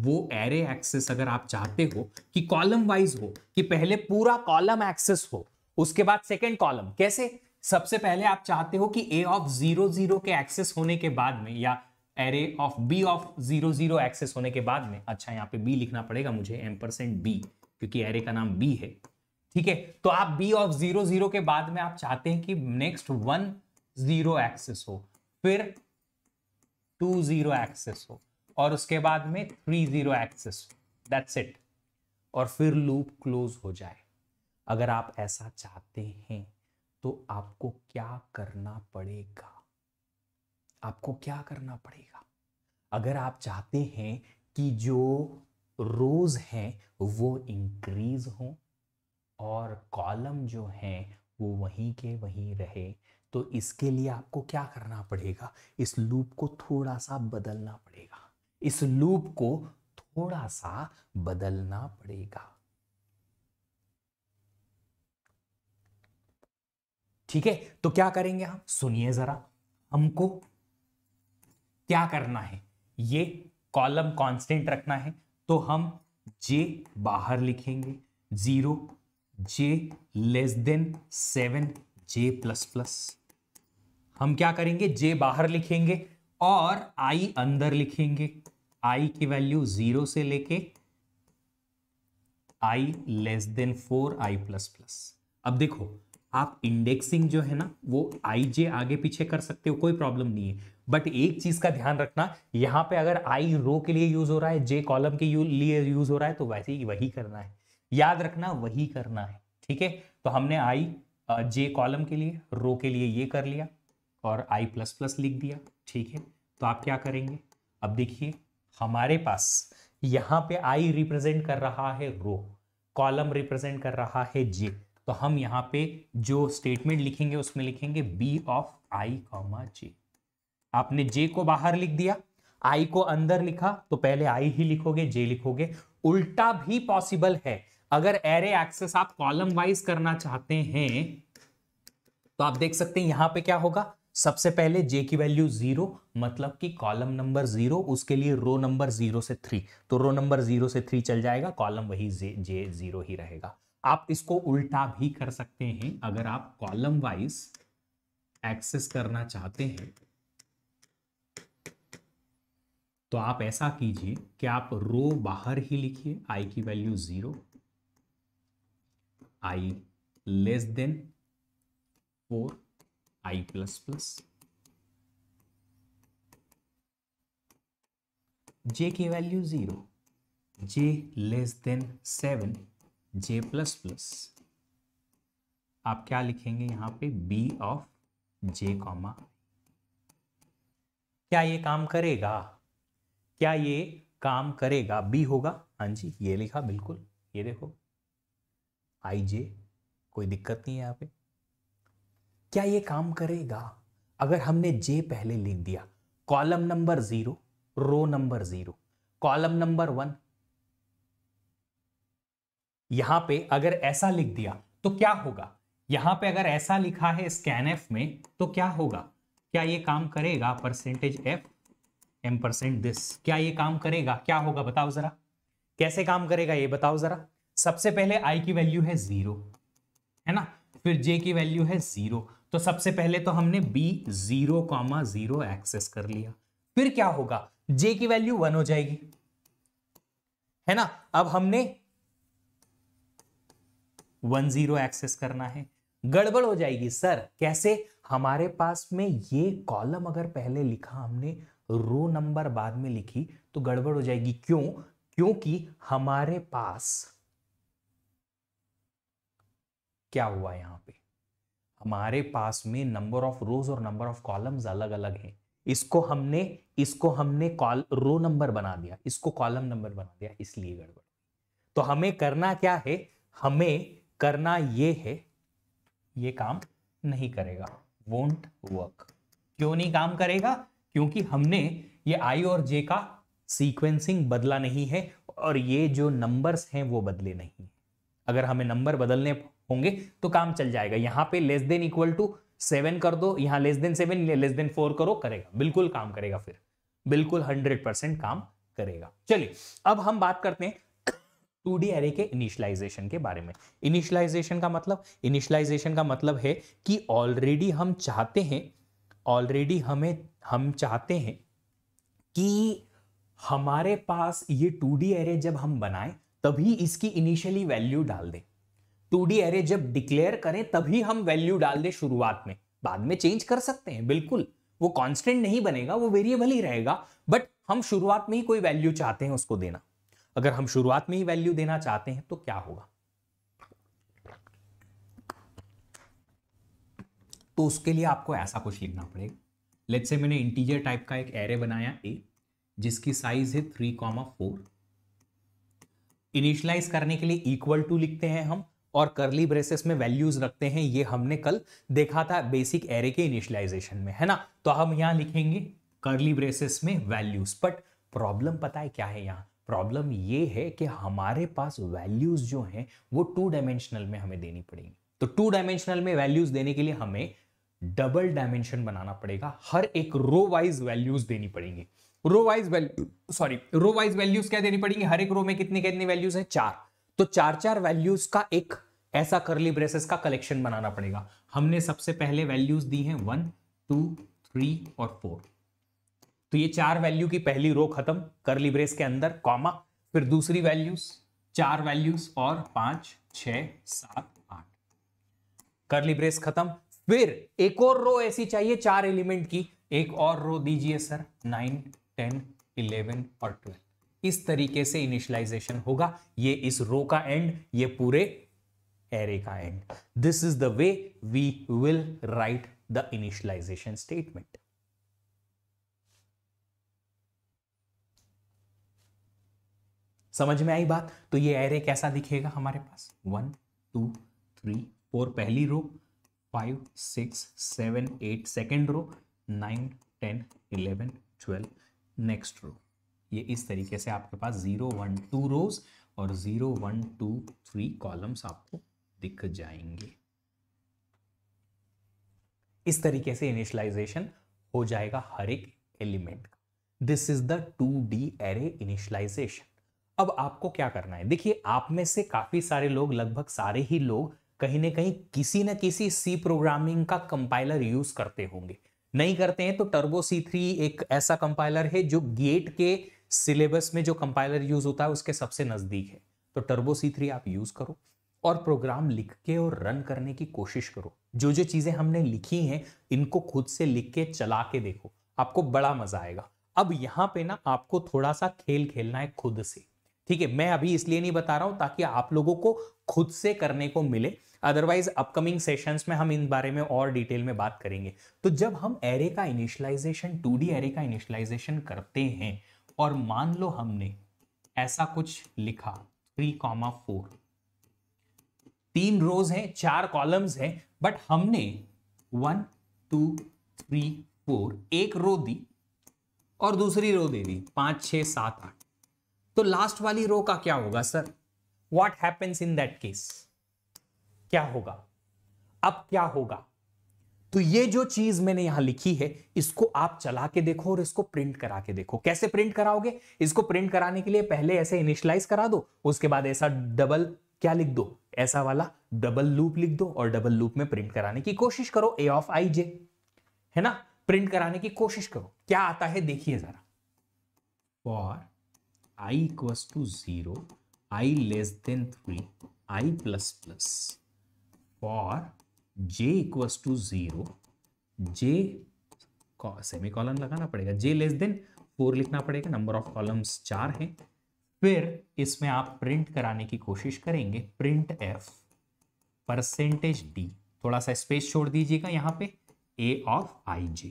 वो एरे एक्सेस अगर आप चाहते हो कि कॉलम वाइज हो कि पहले पूरा कॉलम एक्सेस हो उसके बाद सेकेंड कॉलम कैसे सबसे पहले आप चाहते हो कि ए ऑफ जीरो जीरो के एक्सेस होने के बाद में या array of B of zero zero access होने के बाद में अच्छा यहाँ पे बी लिखना पड़ेगा मुझे एम परसेंट बी क्योंकि एरे का नाम बी है ठीक है तो आप बी ऑफ जीरो जीरो के बाद में आप चाहते हैं कि नेक्स्ट वन जीरो एक्सेस हो फिर टू जीरो एक्सेस हो और उसके बाद में three zero access that's it और फिर लूप क्लोज हो जाए अगर आप ऐसा चाहते हैं तो आपको क्या करना पड़ेगा आपको क्या करना पड़ेगा अगर आप चाहते हैं कि जो रोज हैं वो इंक्रीज हो और कॉलम जो हैं वो वहीं के वहीं रहे तो इसके लिए आपको क्या करना पड़ेगा इस लूप को थोड़ा सा बदलना पड़ेगा इस लूप को थोड़ा सा बदलना पड़ेगा ठीक है तो क्या करेंगे हम सुनिए जरा हमको क्या करना है ये कॉलम कांस्टेंट रखना है तो हम जे बाहर लिखेंगे zero J less than seven J plus plus हम क्या करेंगे जे बाहर लिखेंगे और आई अंदर लिखेंगे आई की वैल्यू जीरो से लेके I less than four I plus plus अब देखो आप इंडेक्सिंग जो है ना वो आई जे आगे पीछे कर सकते हो कोई प्रॉब्लम नहीं है बट एक चीज का ध्यान रखना यहाँ पे अगर आई रो के लिए यूज हो रहा है जे कॉलम के लिए यूज हो रहा है तो वैसे ही वही करना है याद रखना वही करना है ठीक है तो हमने आई जे कॉलम के लिए रो के लिए ये कर लिया और आई प्लस प्लस लिख दिया ठीक है तो आप क्या करेंगे अब देखिए हमारे पास यहाँ पे आई रिप्रेजेंट कर रहा है रो कॉलम रिप्रेजेंट कर रहा है जे तो हम यहाँ पे जो स्टेटमेंट लिखेंगे उसमें लिखेंगे B of I comma J आपने जे को बाहर लिख दिया आई को अंदर लिखा तो पहले आई ही लिखोगे जे लिखोगे उल्टा भी पॉसिबल है अगर एरे एक्सेस आप कॉलम वाइज करना चाहते हैं तो आप देख सकते हैं यहां पे क्या होगा सबसे पहले जे की वैल्यू जीरो मतलब कि कॉलम नंबर जीरो उसके लिए रो नंबर जीरो से थ्री तो रो नंबर जीरो से थ्री चल जाएगा कॉलम वही जे जे जीरो ही रहेगा आप इसको उल्टा भी कर सकते हैं अगर आप कॉलम वाइज एक्सेस करना चाहते हैं तो आप ऐसा कीजिए कि आप रो बाहर ही लिखिए आई की value zero I less than four I plus plus J की value zero J less than seven J plus plus आप क्या लिखेंगे यहां पे बी ऑफ जे कॉमा क्या ये काम करेगा क्या ये काम करेगा बी होगा हाँ जी ये लिखा बिल्कुल ये देखो आई जे कोई दिक्कत नहीं है यहां पे क्या ये काम करेगा अगर हमने जे पहले लिख दिया column number zero row number zero column number one यहां पे अगर ऐसा लिख दिया तो क्या होगा यहां पे अगर ऐसा लिखा है स्कैन एफ में तो क्या होगा क्या ये काम करेगा percentage F M percent this क्या ये काम करेगा क्या होगा बताओ जरा कैसे काम करेगा ये बताओ जरा सबसे पहले आई की वैल्यू है जीरो है ना फिर जे की वैल्यू है जीरो तो सबसे पहले तो हमने B zero comma zero access कर लिया फिर क्या होगा जे की वैल्यू वन हो जाएगी है ना अब हमने वन जीरो एक्सेस करना है गड़बड़ हो जाएगी सर कैसे हमारे पास में ये कॉलम अगर पहले लिखा हमने रो नंबर बाद में लिखी तो गड़बड़ हो जाएगी क्यों क्योंकि हमारे पास क्या हुआ यहां पे हमारे पास में नंबर ऑफ रोज और नंबर ऑफ कॉलम्स अलग अलग हैं इसको हमने इसको हमने कॉल रो नंबर बना दिया इसको कॉलम नंबर बना दिया इसलिए गड़बड़ तो हमें करना क्या है हमें करना ये है ये काम नहीं करेगा वोंट वर्क क्यों नहीं काम करेगा क्योंकि हमने ये आई और जे का सीक्वेंसिंग बदला नहीं है और ये जो नंबर्स हैं वो बदले नहीं अगर हमें नंबर बदलने होंगे तो काम चल जाएगा यहाँ पे less than equal to seven कर दो यहाँ less than seven less than four करो करेगा बिल्कुल काम करेगा फिर बिल्कुल हंड्रेड परसेंट काम करेगा चलिए अब हम बात करते हैं टू डी एरे के इनिशियलाइजेशन के बारे में इनिशियलाइजेशन का मतलब इनिशियलाइजेशन का मतलब है कि ऑलरेडी हम चाहते हैं ऑलरेडी हमें हम चाहते हैं कि हमारे पास ये टू डी एरे जब हम बनाएं तभी इसकी इनिशियली वैल्यू डाल दें टू डी एरे जब डिक्लेयर करें तभी हम वैल्यू डाल दें शुरुआत में बाद में चेंज कर सकते हैं बिल्कुल वो कांस्टेंट नहीं बनेगा वो वेरिएबल ही रहेगा बट हम शुरुआत में ही कोई वैल्यू चाहते हैं उसको देना अगर हम शुरुआत में ही वैल्यू देना चाहते हैं तो क्या होगा तो उसके लिए आपको ऐसा कुछ लिखना पड़ेगा लेट से मैंने इंटीजर टाइप का एक एरे बनाया ए जिसकी साइज है थ्री कॉमा फोर इनिशलाइज करने के लिए इक्वल टू लिखते हैं हम और करली ब्रेसेस में वैल्यूज रखते हैं ये हमने कल देखा था बेसिक एरे के इनिशलाइजेशन में है ना तो हम यहां लिखेंगे करली ब्रेसेस में वैल्यूज बट प्रॉब्लम पता है क्या है यहां प्रॉब्लम ये है कि हमारे पास वैल्यूज जो हैं वो टू डायमेंशनल में हमें देनी पड़ेगी तो टू डायमेंशनल में वैल्यूज देने के लिए हमें डबल डायमेंशन बनाना पड़ेगा हर एक रो वाइज वैल्यूज देनी पड़ेंगी row wise value sorry row wise values क्या देनी पड़ेंगे हर एक रो में कितने कितने वैल्यूज है चार तो चार चार वैल्यूज का एक ऐसा करली ब्रेसेस का कलेक्शन बनाना पड़ेगा हमने सबसे पहले वैल्यूज दी हैं वन टू थ्री और फोर तो ये चार वैल्यू की पहली रो खत्म कर ली ब्रेस के अंदर कॉमा फिर दूसरी वैल्यूज चार वैल्यूज और पांच छ सात आठ कर ली ब्रेस खत्म फिर एक और रो ऐसी चाहिए चार एलिमेंट की एक और रो दीजिए सर नाइन टेन इलेवन और ट्वेल्व इस तरीके से इनिशलाइजेशन होगा ये इस रो का एंड ये पूरे एरे का end this is the way we will write the initialization statement समझ में आई बात तो ये एरे कैसा दिखेगा हमारे पास वन टू थ्री फोर पहली row five six seven eight second row nine ten eleven twelve next row ये इस तरीके से आपके पास जीरो वन टू रोज और zero one two three columns आपको दिख जाएंगे इस तरीके से इनिशियलाइजेशन हो जाएगा हर एक एलिमेंट का this is the two D array initialization अब आपको क्या करना है देखिए आप में से काफी सारे लोग लगभग सारे ही लोग कहीं ना कहीं किसी न किसी सी प्रोग्रामिंग का कंपाइलर यूज करते होंगे नहीं करते हैं तो टर्बो सी थ्री एक ऐसा कंपाइलर है जो गेट के सिलेबस में जो कंपाइलर यूज होता है उसके सबसे नजदीक है तो टर्बो सी थ्री आप यूज करो और प्रोग्राम लिख के और रन करने की कोशिश करो जो जो चीजें हमने लिखी हैं इनको खुद से लिख के चला के देखो आपको बड़ा मजा आएगा अब यहाँ पे ना आपको थोड़ा सा खेल खेलना है खुद से ठीक है मैं अभी इसलिए नहीं बता रहा हूं ताकि आप लोगों को खुद से करने को मिले अदरवाइज अपकमिंग सेशंस में हम इन बारे में और डिटेल में बात करेंगे तो जब हम एरे का इनिशलाइजेशन टू डी एरे का इनिशलाइजेशन करते हैं और मान लो हमने ऐसा कुछ लिखा थ्री कॉमा फोर तीन रोज हैं चार कॉलम्स हैं बट हमने वन टू थ्री फोर एक रो दी और दूसरी रो दे दी पांच छह सात आठ तो लास्ट वाली रो का क्या होगा sir what happens in that case क्या होगा अब क्या होगा तो ये जो चीज मैंने यहां लिखी है इसको आप चला के देखो और इसको प्रिंट करा के देखो कैसे प्रिंट कराओगे इसको प्रिंट कराने के लिए पहले ऐसे इनिशलाइज करा दो उसके बाद ऐसा डबल क्या लिख दो ऐसा वाला डबल लूप लिख दो और डबल लूप में प्रिंट कराने की कोशिश करो ए ऑफ आई जे है ना प्रिंट कराने की कोशिश करो क्या आता है देखिए जरा for i equals to 0 i less than 3 i plus plus for j equals to 0 j semicolon लगाना पड़ेगा जे लेस देन फोर लिखना पड़ेगा नंबर ऑफ कॉलम्स चार हैं फिर इसमें आप प्रिंट कराने की कोशिश करेंगे प्रिंट एफ परसेंटेज डी थोड़ा सा स्पेस छोड़ दीजिएगा यहां पे ए ऑफ आई जे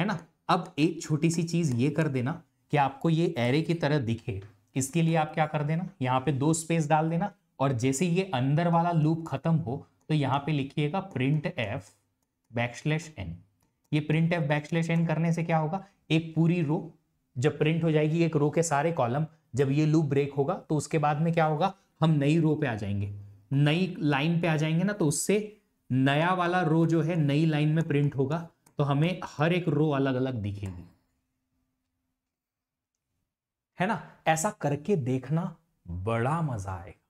है ना अब एक छोटी सी चीज ये कर देना कि आपको ये एरे की तरह दिखे इसके लिए आप क्या कर देना यहाँ पे दो स्पेस डाल देना और जैसे ये अंदर वाला लूप खत्म हो तो यहाँ पे लिखिएगा प्रिंट एफ बैकस्लैश एन ये प्रिंट एफ बैकस्लैश एन करने से क्या होगा एक पूरी रो जब प्रिंट हो जाएगी एक रो के सारे कॉलम जब ये लूप ब्रेक होगा तो उसके बाद में क्या होगा हम नई रो पे आ जाएंगे नई लाइन पे आ जाएंगे ना तो उससे नया वाला रो जो है नई लाइन में प्रिंट होगा तो हमें हर एक रो अलग अलग दिखेगी है ना ऐसा करके देखना बड़ा मजा आएगा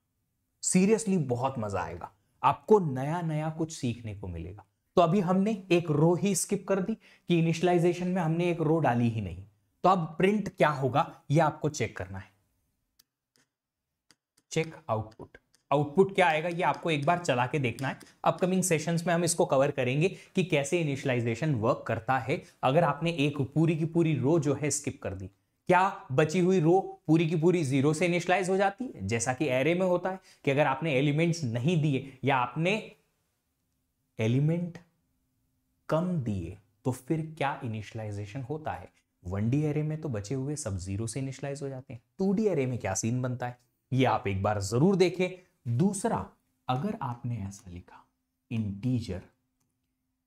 सीरियसली बहुत मजा आएगा आपको नया नया कुछ सीखने को मिलेगा तो अभी हमने एक रो ही स्किप कर दी कि इनिशलाइजेशन में हमने एक रो डाली ही नहीं तो अब प्रिंट क्या होगा ये आपको चेक करना है चेक आउटपुट आउटपुट क्या आएगा ये आपको एक बार चला के देखना है अपकमिंग सेशंस में हम इसको कवर करेंगे कि कैसे इनिशलाइजेशन वर्क करता है अगर आपने एक पूरी की पूरी रो जो है स्किप कर दी क्या बची हुई रो पूरी की पूरी जीरो से इनिशलाइज हो जाती है जैसा कि एरे में होता है कि अगर आपने एलिमेंट्स नहीं दिए या आपने एलिमेंट कम दिए तो फिर क्या इनिशलाइजेशन होता है वन डी एरे में तो बचे हुए सब जीरो से इनिशलाइज हो जाते हैं टू डी एरे में क्या सीन बनता है ये आप एक बार जरूर देखें दूसरा अगर आपने ऐसा लिखा integer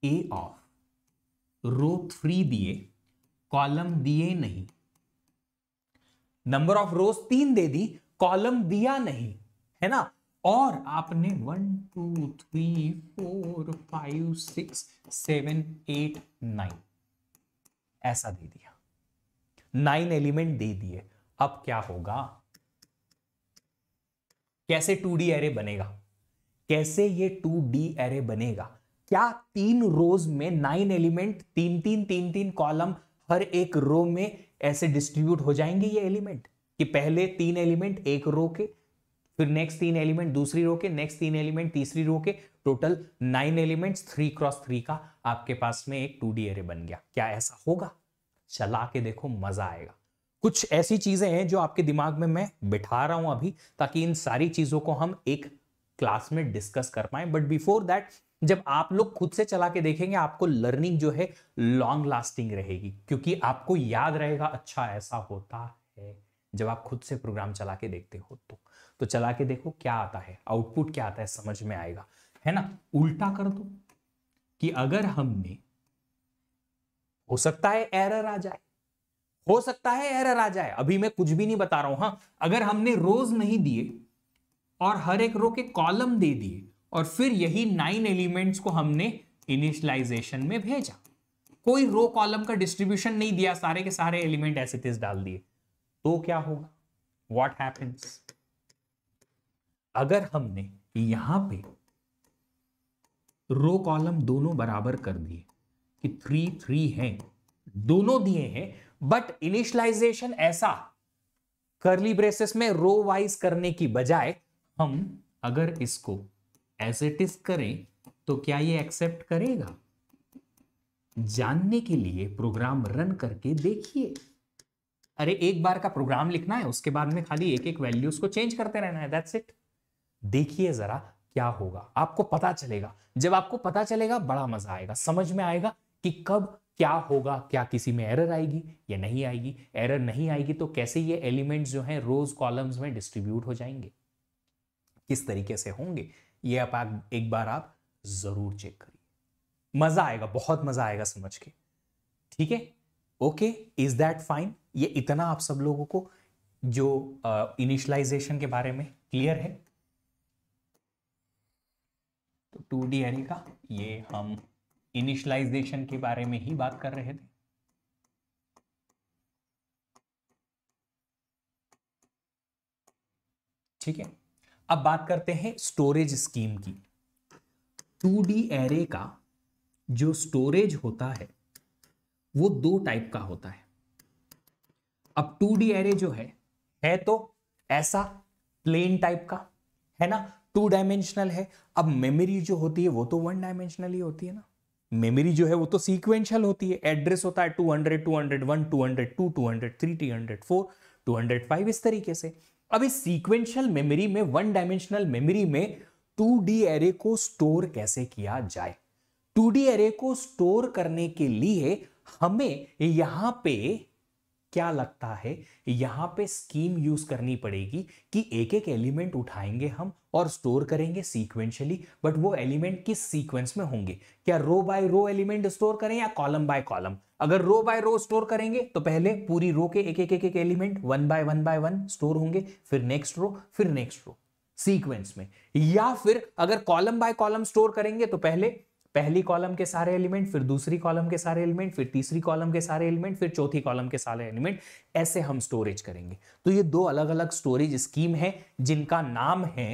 A of row three दिए कॉलम दिए नहीं नंबर ऑफ रोज तीन दे दी कॉलम दिया नहीं है ना और आपने one two three four five six seven eight nine ऐसा दे दिया नाइन एलिमेंट दे दिए अब क्या होगा कैसे टू डी एरे बनेगा कैसे ये टू डी एरे बनेगा क्या तीन रोज में नाइन एलिमेंट तीन तीन तीन तीन कॉलम हर एक रो में ऐसे डिस्ट्रीब्यूट हो जाएंगे ये एलिमेंट कि पहले तीन एलिमेंट एक रो के फिर नेक्स्ट तीन एलिमेंट दूसरी रो के नेक्स्ट तीन एलिमेंट तीसरी रो के total nine elements three cross three का आपके पास में एक टू डी एरे बन गया क्या ऐसा होगा चला के देखो मजा आएगा कुछ ऐसी चीजें हैं जो आपके दिमाग में मैं बिठा रहा हूं अभी ताकि इन सारी चीजों को हम एक क्लास में डिस्कस कर पाए बट बिफोर दैट जब आप लोग खुद से चला के देखेंगे आपको लर्निंग जो है लॉन्ग लास्टिंग रहेगी क्योंकि आपको याद रहेगा अच्छा ऐसा होता है जब आप खुद से प्रोग्राम चला के देखते हो तो तो चला के देखो क्या आता है आउटपुट क्या आता है समझ में आएगा है ना उल्टा कर दो कि अगर हमने हो सकता है एरर आ जाए हो सकता है एरर आ जाए अभी मैं कुछ भी नहीं बता रहा हूं हाँ अगर हमने रोज नहीं दिए और हर एक रो के कॉलम दे दिए और फिर यही नाइन एलिमेंट्स को हमने इनिशलाइजेशन में भेजा कोई रो कॉलम का डिस्ट्रीब्यूशन नहीं दिया सारे के सारे एलिमेंट ऐसे तेज डाल दिए तो क्या होगा वॉट हैपन्स अगर हमने यहां पे रो कॉलम दोनों बराबर कर दिए कि थ्री थ्री हैं दोनों दिए हैं बट इनिशलाइजेशन ऐसा करली ब्रेसेस में रो वाइज करने की बजाय हम अगर इसको एज इट इज करें तो क्या ये एक्सेप्ट करेगा जानने के लिए प्रोग्राम रन करके देखिए अरे एक बार का प्रोग्राम लिखना है उसके बाद में खाली एक एक वैल्यूज को चेंज करते रहना है दैट्स इट देखिए जरा क्या होगा आपको पता चलेगा जब आपको पता चलेगा बड़ा मजा आएगा समझ में आएगा कि कब क्या होगा क्या किसी में एरर आएगी या नहीं आएगी एरर नहीं आएगी तो कैसे ये एलिमेंट्स जो हैं रोज कॉलम्स में डिस्ट्रीब्यूट हो जाएंगे किस तरीके से होंगे ये आप एक बार आप जरूर चेक करिए मजा आएगा बहुत मजा आएगा समझ के ठीक है ओके इज दैट फाइन ये इतना आप सब लोगों को जो इनिशियलाइजेशन uh, के बारे में क्लियर है तो टू डी एरे का ये हम इनिशलाइजेशन के बारे में ही बात कर रहे थे ठीक है अब बात करते हैं स्टोरेज स्कीम की टू डी एरे का जो स्टोरेज होता है वो दो टाइप का होता है अब टू डी एरे जो है है तो ऐसा प्लेन टाइप का है ना टू डायमेंशनल है अब मेमोरी जो होती है वो तो वन डायमेंशनल ही होती है ना मेमोरी जो है वो तो सीक्वेंशियल होती है एड्रेस होता है 200 201 फोर टू हंड्रेड 205 इस तरीके से अब इस सीक्वेंशियल मेमोरी में वन डायमेंशनल मेमोरी में टू डी एरे को स्टोर कैसे किया जाए टू डी एरे को स्टोर करने के लिए हमें यहां पे क्या लगता है यहां पे स्कीम यूज करनी पड़ेगी कि एक एक एलिमेंट उठाएंगे हम और स्टोर करेंगे सीक्वेंशियली बट वो एलिमेंट किस सीक्वेंस में होंगे क्या row by row element store करें या कॉलम बाय कॉलम अगर रो बाय रो स्टोर करेंगे तो पहले पूरी रो के एक एक एक एक element one by one by one store होंगे फिर नेक्स्ट रो फिर नेक्स्ट रो सीक्वेंस में या फिर अगर कॉलम बाय कॉलम स्टोर करेंगे तो पहले पहली कॉलम के सारे एलिमेंट फिर दूसरी कॉलम के सारे एलिमेंट फिर तीसरी कॉलम के सारे एलिमेंट फिर चौथी कॉलम के सारे एलिमेंट ऐसे हम स्टोरेज करेंगे तो ये दो अलग अलग स्टोरेज स्कीम है जिनका नाम है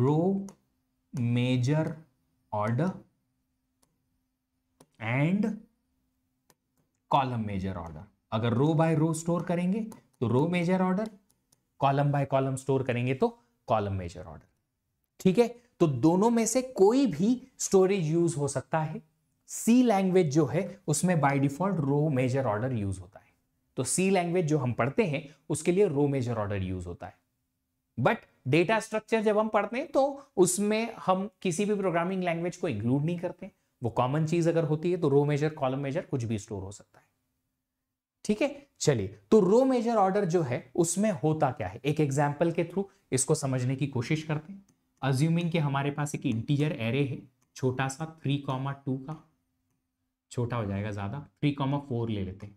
row major order and column major order अगर रो बाय रो स्टोर करेंगे तो row major order column by column store करेंगे तो कॉलम मेजर ऑर्डर ठीक है तो दोनों में से कोई भी स्टोरेज यूज हो सकता है सी लैंग्वेज जो है उसमें by default row major order use होता है तो सी लैंग्वेज जो हम पढ़ते हैं उसके लिए रो मेजर ऑर्डर यूज होता है बट डेटा स्ट्रक्चर जब हम पढ़ते हैं तो उसमें हम किसी भी प्रोग्रामिंग लैंग्वेज को इंक्लूड नहीं करते हैं वो कॉमन चीज अगर होती है तो रो मेजर कॉलम मेजर कुछ भी स्टोर हो सकता है ठीक है चलिए तो रो मेजर ऑर्डर जो है उसमें होता क्या है एक एग्जाम्पल के थ्रू इसको समझने की कोशिश करते हैं अज्यूमिंग हमारे पास एक इंटीजर एरे है छोटा सा थ्री कॉमा टू का छोटा हो जाएगा ज़्यादा थ्री कॉमा फोर ले लेते हैं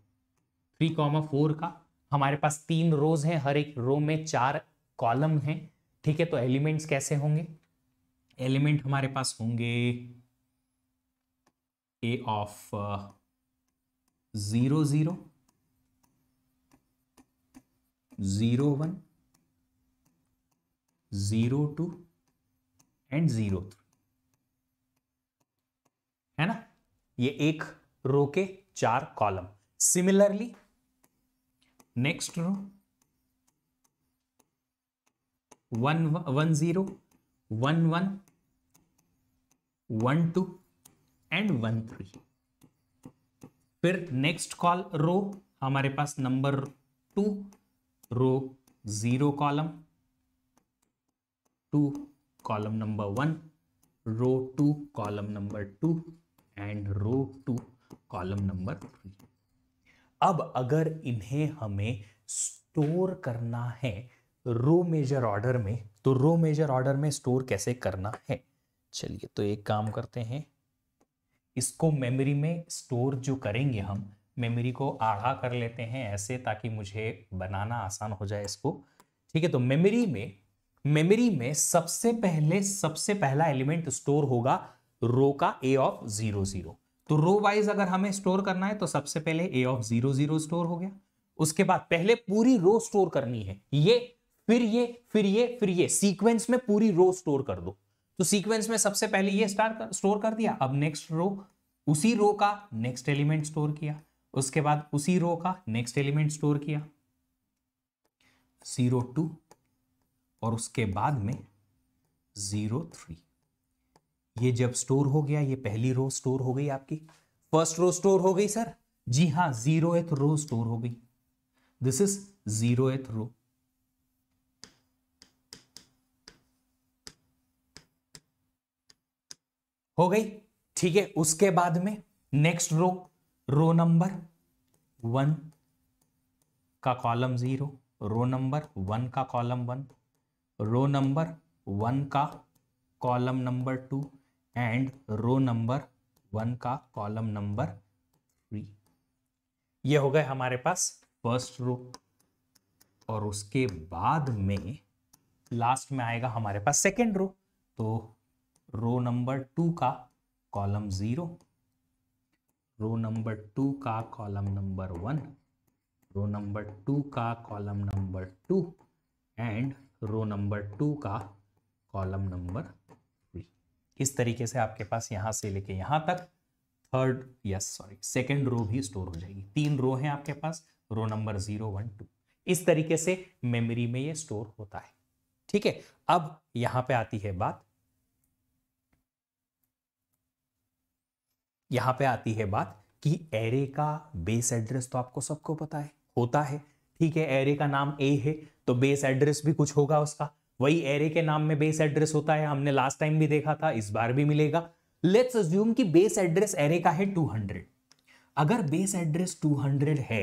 थ्री कॉमा फोर का हमारे पास तीन रोज हैं हर एक रो में चार कॉलम हैं ठीक है तो एलिमेंट्स कैसे होंगे एलिमेंट हमारे पास होंगे a of uh, 0 0 0 1 0 2 एंड 0 3 है ना ये एक रो के चार column similarly next row one one zero one one one two and one three फिर नेक्स्ट कॉल रो हमारे पास number two row zero column two column number one row two column number two and row two column number three अब अगर इन्हें हमें store करना है row major order में तो रो मेजर ऑर्डर में स्टोर कैसे करना है चलिए तो एक काम करते हैं इसको मेमोरी में स्टोर जो करेंगे हम मेमोरी को आढ़ा कर लेते हैं ऐसे ताकि मुझे बनाना आसान हो जाए इसको ठीक है तो मेमोरी में मेमोरी में सबसे पहले सबसे पहला एलिमेंट स्टोर होगा रो का ए ऑफ जीरो जीरो तो रो वाइज अगर हमें स्टोर करना है तो सबसे पहले A of zero zero store हो गया उसके बाद पहले पूरी रो स्टोर करनी है ये फिर ये फिर ये फिर ये सीक्वेंस में पूरी रो स्टोर कर दो तो सीक्वेंस में सबसे पहले ये स्टार कर, स्टोर कर दिया अब नेक्स्ट रो उसी रो का नेक्स्ट एलिमेंट स्टोर किया उसके बाद उसी रो का नेक्स्ट एलिमेंट स्टोर किया जीरो टू और उसके बाद में जीरो थ्री ये जब स्टोर हो गया ये पहली रो स्टोर हो गई आपकी फर्स्ट रो स्टोर हो गई सर जी हाँ जीरो एथ रो स्टोर हो गई दिस इज जीरो एथ रो हो गई ठीक है उसके बाद में next row row number one का column zero row number one का column one row number one का column number two and row number one का कॉलम नंबर थ्री ये हो गए हमारे पास फर्स्ट रो और उसके बाद में लास्ट में आएगा हमारे पास सेकेंड रो तो रो नंबर टू का column zero row number two का column number one row number two का column number two and row number two का कॉलम नंबर थ्री इस तरीके से आपके पास यहां से लेके यहां तक third yes sorry second row भी स्टोर हो जाएगी तीन रो हैं आपके पास row number zero one two इस तरीके से मेमोरी में ये स्टोर होता है ठीक है अब यहां पे आती है बात यहां पे आती है बात कि एरे का बेस एड्रेस तो आपको सबको पता है होता है ठीक है एरे का नाम ए है तो बेस एड्रेस भी कुछ होगा उसका वही एरे के नाम में बेस एड्रेस होता है हमने लास्ट टाइम भी देखा था इस बार भी मिलेगा लेट्स अज्यूम कि बेस एड्रेस एरे का है 200 अगर बेस एड्रेस 200 है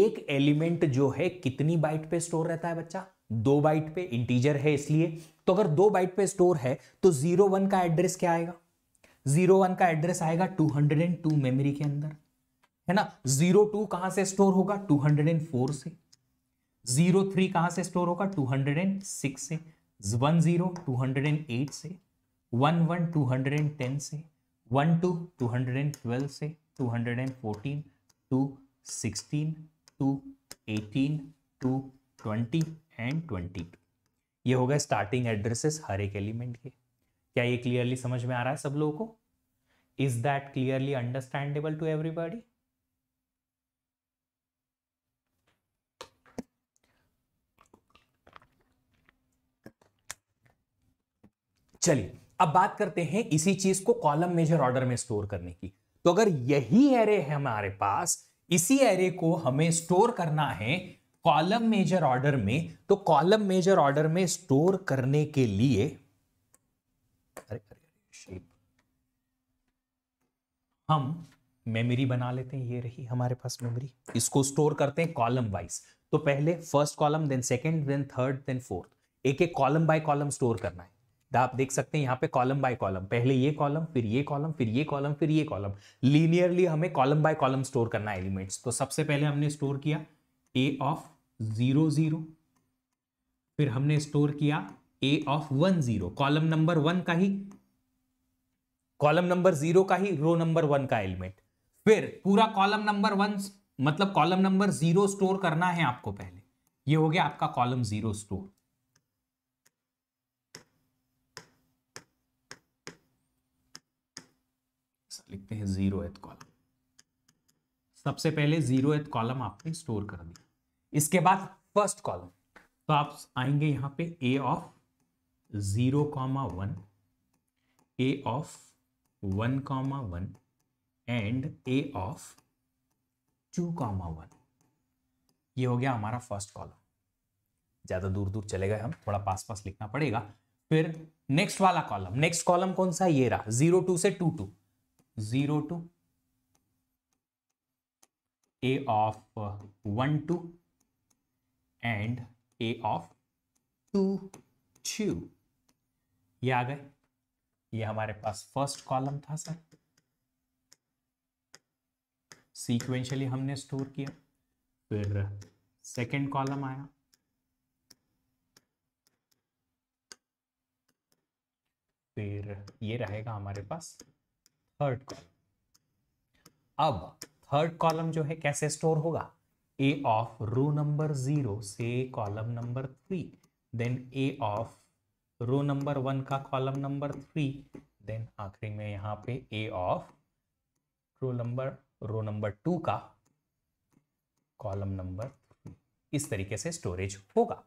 एक एलिमेंट जो है कितनी बाइट पे स्टोर रहता है बच्चा दो बाइट पे इंटीजर है इसलिए तो अगर दो बाइट पे स्टोर है तो जीरो वन का एड्रेस क्या आएगा जीरो वन का एड्रेस आएगा two hundred and two memory के अंदर है ना जीरो टू कहाँ से स्टोर होगा टू हंड्रेड एंड फोर से जीरो थ्री कहाँ से स्टोर होगा टू हंड्रेड एंड सिक्स से one zero two hundred and eight से one one two hundred and ten से one two two hundred and twelve से two hundred and fourteen two sixteen two eighteen two twenty and twenty ये होगा starting addresses हर एक element के क्या ये clearly समझ में आ रहा है सब लोगों को is that clearly understandable to everybody चलिए अब बात करते हैं इसी चीज को कॉलम मेजर ऑर्डर में स्टोर करने की तो अगर यही एरे है हमारे पास इसी एरे को हमें स्टोर करना है कॉलम मेजर ऑर्डर में तो कॉलम मेजर ऑर्डर में स्टोर करने के लिए हम मेमोरी बना लेते हैं ये रही हमारे पास मेमोरी इसको स्टोर करते हैं कॉलम वाइज तो पहले first column then second then third then fourth एक एक कॉलम बाय कॉलम स्टोर करना है आप देख सकते हैं यहाँ पे कॉलम बाय कॉलम पहले ये कॉलम फिर ये कॉलम फिर ये कॉलम फिर ये कॉलम लीनियरली हमें कॉलम बाय कॉलम स्टोर करना है एलिमेंट्स तो सबसे पहले हमने स्टोर किया ए ऑफ जीरो जीरो फिर हमने स्टोर किया A of one zero column number one का ही कॉलम नंबर जीरो का ही रो नंबर वन का एलिमेंट फिर पूरा कॉलम नंबर वन मतलब कॉलम नंबर जीरो स्टोर करना है आपको पहले ये हो गया आपका कॉलम जीरो स्टोर लिखते हैं जीरो एथ कॉलम सबसे पहले जीरो एथ कॉलम आपने स्टोर कर दिया इसके बाद फर्स्ट कॉलम तो आप आएंगे यहां पे A of zero comma one A of one comma one and A of two comma one ये हो गया हमारा फर्स्ट कॉलम ज़्यादा दूर दूर चले गए हम थोड़ा पास पास लिखना पड़ेगा फिर नेक्स्ट वाला कॉलम नेक्स्ट कॉलम कौन सा ये रहा जीरो टू से two two zero two A of one two and A of two two ये आ गए ये हमारे पास फर्स्ट कॉलम था सर सीक्वेंशियली हमने स्टोर किया फिर सेकेंड कॉलम आया फिर ये रहेगा हमारे पास थर्ड कॉलम अब थर्ड कॉलम जो है कैसे स्टोर होगा A of row number zero से column number three then A of row number one का कॉलम नंबर थ्री देन आखिरी में यहाँ पे A of row number row number two का कॉलम नंबर थ्री इस तरीके से स्टोरेज होगा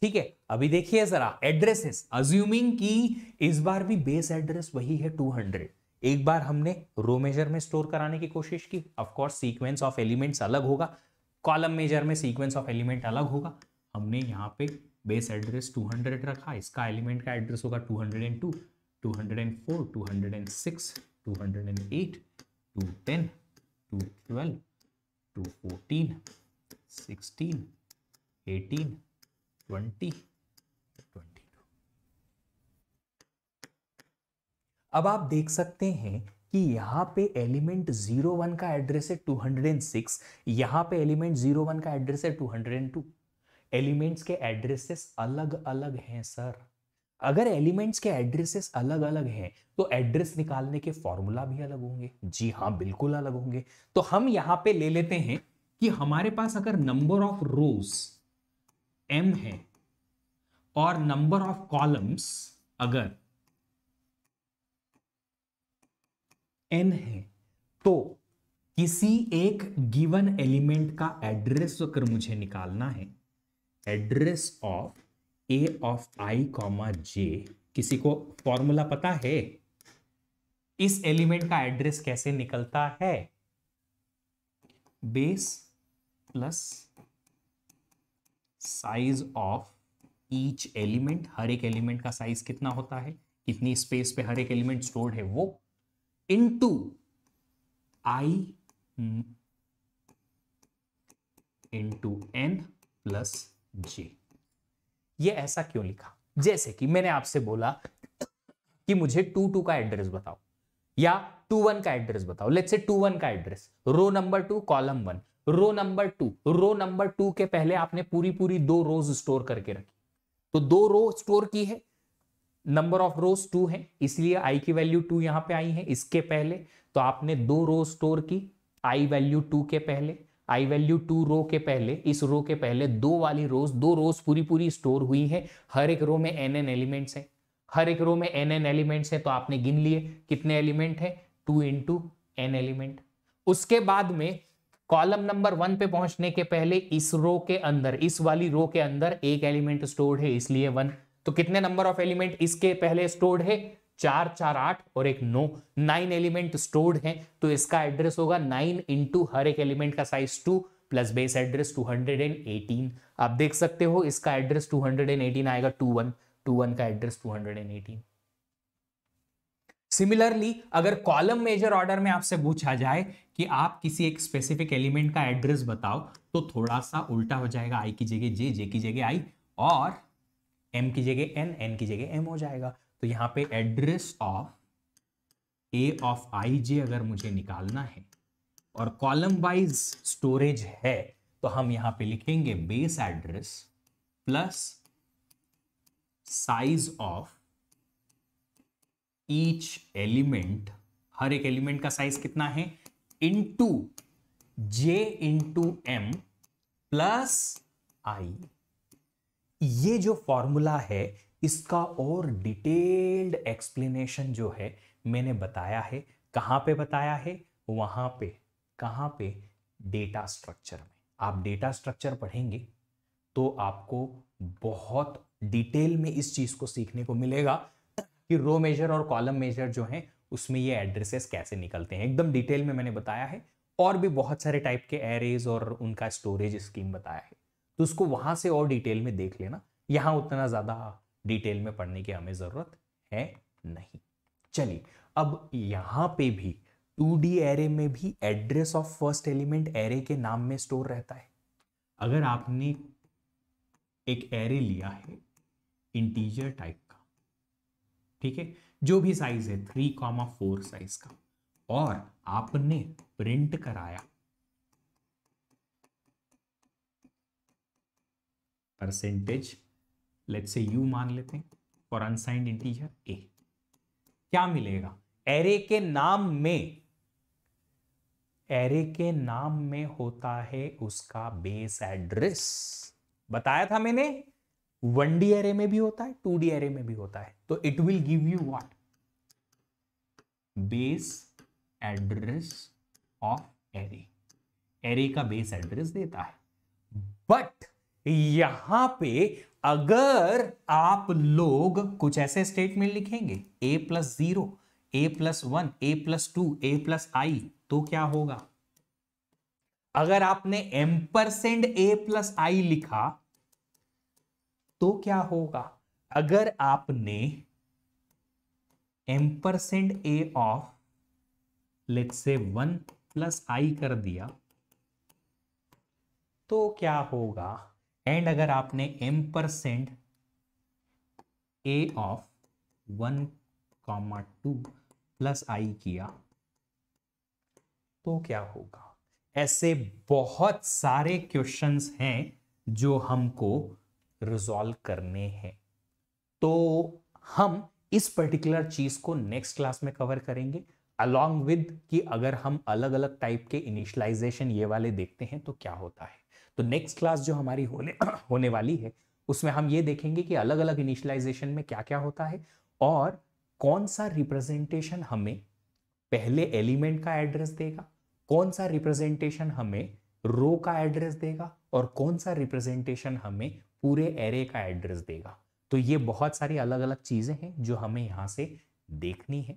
ठीक है अभी देखिए जरा एड्रेसेस अज्यूमिंग कि इस बार भी बेस एड्रेस वही है 200 एक बार हमने रो मेजर में स्टोर कराने की कोशिश की of course sequence of elements अलग होगा कॉलम मेजर में सीक्वेंस ऑफ एलिमेंट अलग होगा हमने यहाँ पे बेस एड्रेस 200 रखा इसका एलिमेंट का एड्रेस होगा 202, 204, 206, 208, 210, 212, 214, 16, 18, 20, 22. अब आप देख सकते हैं कि यहाँ पे एलिमेंट जीरो वन का एड्रेस है 206, यहाँ पे एलिमेंट जीरो वन का एड्रेस है 202. एलिमेंट्स के एड्रेसेस अलग अलग हैं सर अगर एलिमेंट्स के एड्रेसेस अलग अलग हैं तो एड्रेस निकालने के फॉर्मूला भी अलग होंगे जी हाँ बिल्कुल अलग होंगे तो हम यहाँ पे ले लेते हैं कि हमारे पास अगर नंबर ऑफ रोज एम है और नंबर ऑफ कॉलम्स अगर एन है तो किसी एक गिवन एलिमेंट का एड्रेस तो अगर मुझे निकालना है address of A of I comma J किसी को फॉर्मूला पता है इस एलिमेंट का एड्रेस कैसे निकलता है base plus size of each element हर एक एलिमेंट का साइज कितना होता है कितनी स्पेस पे हर एक एलिमेंट स्टोर्ड है वो into I into N plus J ये ऐसा क्यों लिखा जैसे कि मैंने आपसे बोला कि मुझे टू टू का एड्रेस बताओ या टू वन का एड्रेस बताओ लेट्स से टू वन का address row number two column one row number two row number two के पहले आपने पूरी पूरी दो रोज स्टोर करके रखी तो दो रो स्टोर की है नंबर ऑफ रोज टू है इसलिए आई की वैल्यू टू यहां पे आई है इसके पहले तो आपने दो रो स्टोर की आई वैल्यू टू के पहले आई वैल्यू टू रो के पहले इस रो के पहले दो वाली रोज दो रोज पूरी पूरी स्टोर हुई है हर एक रो में एन एन एलिमेंट्स हैं हर एक रो में एन एन एलिमेंट्स हैं तो आपने गिन लिए कितने एलिमेंट हैं टू इंटू एन एलिमेंट उसके बाद में कॉलम नंबर वन पे पहुंचने के पहले इस रो के अंदर इस वाली रो के अंदर एक एलिमेंट स्टोर्ड है इसलिए वन तो कितने नंबर ऑफ एलिमेंट इसके पहले स्टोर्ड है चार चार आठ और एक नौ नाइन एलिमेंट स्टोर्ड है तो इसका एड्रेस होगा नाइन इंटू हर एक एलिमेंट का size two plus base address two hundred and eighteen आप देख सकते हो इसका एड्रेस एटीन आएगा टू वन का एड्रेस एटीन सिमिलरली अगर कॉलम मेजर ऑर्डर में आपसे पूछा जाए कि आप किसी एक स्पेसिफिक एलिमेंट का एड्रेस बताओ तो थोड़ा सा उल्टा हो जाएगा आई की जगह जे जे की जगह आई और एम की जगह एन एन की जगह एम हो जाएगा तो यहाँ पे address of A of I J अगर मुझे निकालना है और कॉलम वाइज स्टोरेज है तो हम यहाँ पे लिखेंगे base address plus size of each element हर एक एलिमेंट का साइज कितना है into J to M plus I ये जो फॉर्मूला है इसका और डिटेल्ड एक्सप्लेनेशन जो है मैंने बताया है कहाँ पे बताया है वहाँ पे कहाँ पे डेटा स्ट्रक्चर में आप डेटा स्ट्रक्चर पढ़ेंगे तो आपको बहुत डिटेल में इस चीज़ को सीखने को मिलेगा कि रो मेजर और कॉलम मेजर जो हैं उसमें ये एड्रेसेस कैसे निकलते हैं एकदम डिटेल में मैंने बताया है और भी बहुत सारे टाइप के एरेज और उनका स्टोरेज स्कीम बताया है तो उसको वहाँ से और डिटेल में देख लेना यहाँ उतना ज़्यादा डिटेल में पढ़ने की हमें ज़रूरत है नहीं चलिए अब यहाँ पे भी टू डी एरे में भी address of first element array के नाम में स्टोर रहता है अगर आपने एक एरे लिया है इंटीजर टाइप का ठीक है जो भी साइज है थ्री कॉमा फोर साइज का और आपने प्रिंट कराया परसेंटेज लेट से यू मान लेते हैं और अनसाइंड इंटीजर ए क्या मिलेगा एरे के नाम में एरे के नाम में होता है उसका बेस एड्रेस बताया था मैंने वन डी एरे में भी होता है टू डी एरे में भी होता है तो it will give you what base address of array array का बेस एड्रेस देता है बट यहां पे अगर आप लोग कुछ ऐसे स्टेटमेंट लिखेंगे A plus zero A plus one A plus two A plus I तो क्या होगा अगर आपने M percent A plus I लिखा तो क्या होगा अगर आपने M percent A of let say one plus I कर दिया तो क्या होगा एंड अगर आपने M percent A of one comma two plus I किया तो क्या होगा ऐसे बहुत सारे क्वेश्चंस हैं जो हमको रिजॉल्व करने हैं तो हम इस पर्टिकुलर चीज़ को नेक्स्ट क्लास में कवर करेंगे अलॉन्ग विद कि अगर हम अलग अलग टाइप के इनिशलाइजेशन ये वाले देखते हैं तो क्या होता है तो नेक्स्ट क्लास जो हमारी होने होने वाली है उसमें हम ये देखेंगे कि अलग अलग इनिशियलाइजेशन में क्या क्या होता है और कौन सा रिप्रेजेंटेशन हमें पहले एलिमेंट का एड्रेस देगा कौन सा रिप्रेजेंटेशन हमें रो का एड्रेस देगा और कौन सा रिप्रेजेंटेशन हमें पूरे एरे का एड्रेस देगा तो ये बहुत सारी अलग अलग चीज़ें हैं जो हमें यहाँ से देखनी है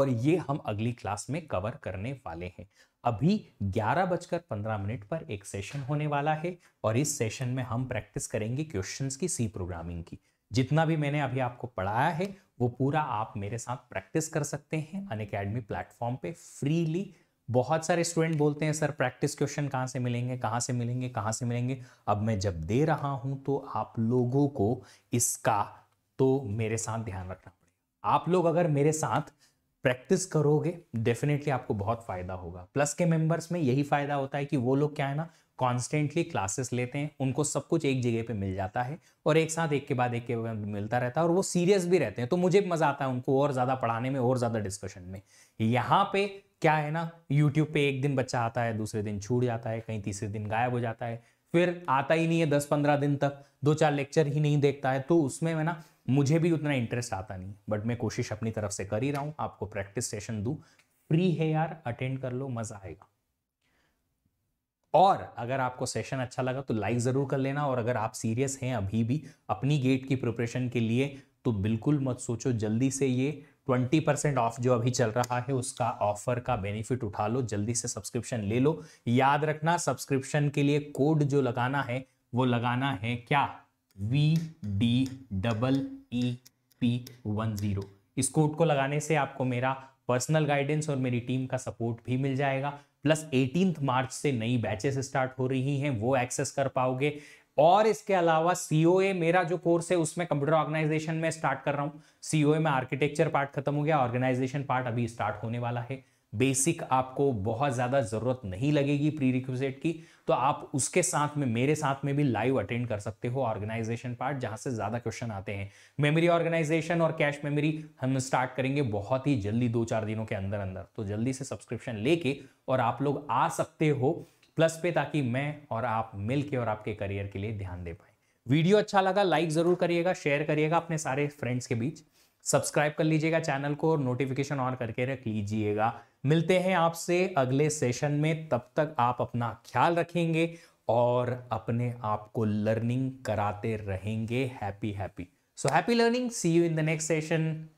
और ये हम अगली क्लास में कवर करने वाले हैं अभी ग्यारह बजकर पंद्रह मिनट पर एक सेशन होने वाला है और इस सेशन में हम प्रैक्टिस करेंगे क्वेश्चन की सी प्रोग्रामिंग की जितना भी मैंने अभी आपको पढ़ाया है वो पूरा आप मेरे साथ प्रैक्टिस कर सकते हैं अन अकेडमी प्लेटफॉर्म पे फ्रीली बहुत सारे स्टूडेंट बोलते हैं सर प्रैक्टिस क्वेश्चन कहाँ से मिलेंगे कहाँ से मिलेंगे कहाँ से मिलेंगे अब मैं जब दे रहा हूँ तो आप लोगों को इसका तो मेरे साथ ध्यान रखना पड़ेगा आप लोग अगर मेरे साथ प्रैक्टिस करोगे डेफिनेटली आपको बहुत फायदा होगा प्लस के मेंबर्स में यही फायदा होता है कि वो लोग क्या है ना कॉन्स्टेंटली क्लासेस लेते हैं उनको सब कुछ एक जगह पे मिल जाता है और एक साथ एक के बाद एक के बाद मिलता रहता है और वो सीरियस भी रहते हैं तो मुझे मज़ा आता है उनको और ज़्यादा पढ़ाने में और ज़्यादा डिस्कशन में यहाँ पे क्या है ना यूट्यूब पे एक दिन बच्चा आता है दूसरे दिन छूट जाता है कहीं तीसरे दिन गायब हो जाता है फिर आता ही नहीं है दस पंद्रह दिन तक दो चार लेक्चर ही नहीं देखता है तो उसमें मैं ना मुझे भी उतना इंटरेस्ट आता नहीं बट मैं कोशिश अपनी तरफ से कर ही रहा हूँ आपको प्रैक्टिस सेशन दू फ्री है यार अटेंड कर लो मज़ा आएगा और अगर आपको सेशन अच्छा लगा तो लाइक ज़रूर कर लेना और अगर आप सीरियस हैं अभी भी अपनी गेट की प्रिपरेशन के लिए तो बिल्कुल मत सोचो जल्दी से ये 20 परसेंट ऑफ जो अभी चल रहा है उसका ऑफर का बेनिफिट उठा लो जल्दी से सब्सक्रिप्शन ले लो याद रखना सब्सक्रिप्शन के लिए कोड जो लगाना है वो लगाना है क्या V D double E P one zero इस कोड को लगाने से आपको मेरा पर्सनल गाइडेंस और मेरी टीम का सपोर्ट भी मिल जाएगा प्लस एटीन मार्च से नई बैचेस स्टार्ट हो रही हैं वो एक्सेस कर पाओगे और इसके अलावा सीओए मेरा जो कोर्स है उसमें कंप्यूटर ऑर्गेनाइजेशन में स्टार्ट कर रहा हूँ सीओए में आर्किटेक्चर पार्ट खत्म हो गया ऑर्गेनाइजेशन पार्ट अभी स्टार्ट होने वाला है बेसिक आपको बहुत ज़्यादा ज़रूरत नहीं लगेगी प्री रिक्विजेट की तो आप उसके साथ में मेरे साथ में भी लाइव अटेंड कर सकते हो ऑर्गेनाइजेशन पार्ट जहाँ से ज़्यादा क्वेश्चन आते हैं मेमोरी ऑर्गेनाइजेशन और कैश मेमोरी हम स्टार्ट करेंगे बहुत ही जल्दी दो चार दिनों के अंदर अंदर तो जल्दी से सब्सक्रिप्शन लेके और आप लोग आ सकते हो प्लस पे ताकि मैं और आप मिल और आपके करियर के लिए ध्यान दे पाए वीडियो अच्छा लगा लाइक ज़रूर करिएगा शेयर करिएगा अपने सारे फ्रेंड्स के बीच सब्सक्राइब कर लीजिएगा चैनल को और नोटिफिकेशन ऑन करके रख लीजिएगा मिलते हैं आपसे अगले सेशन में तब तक आप अपना ख्याल रखेंगे और अपने आप को लर्निंग कराते रहेंगे happy happy so happy learning see you in the next session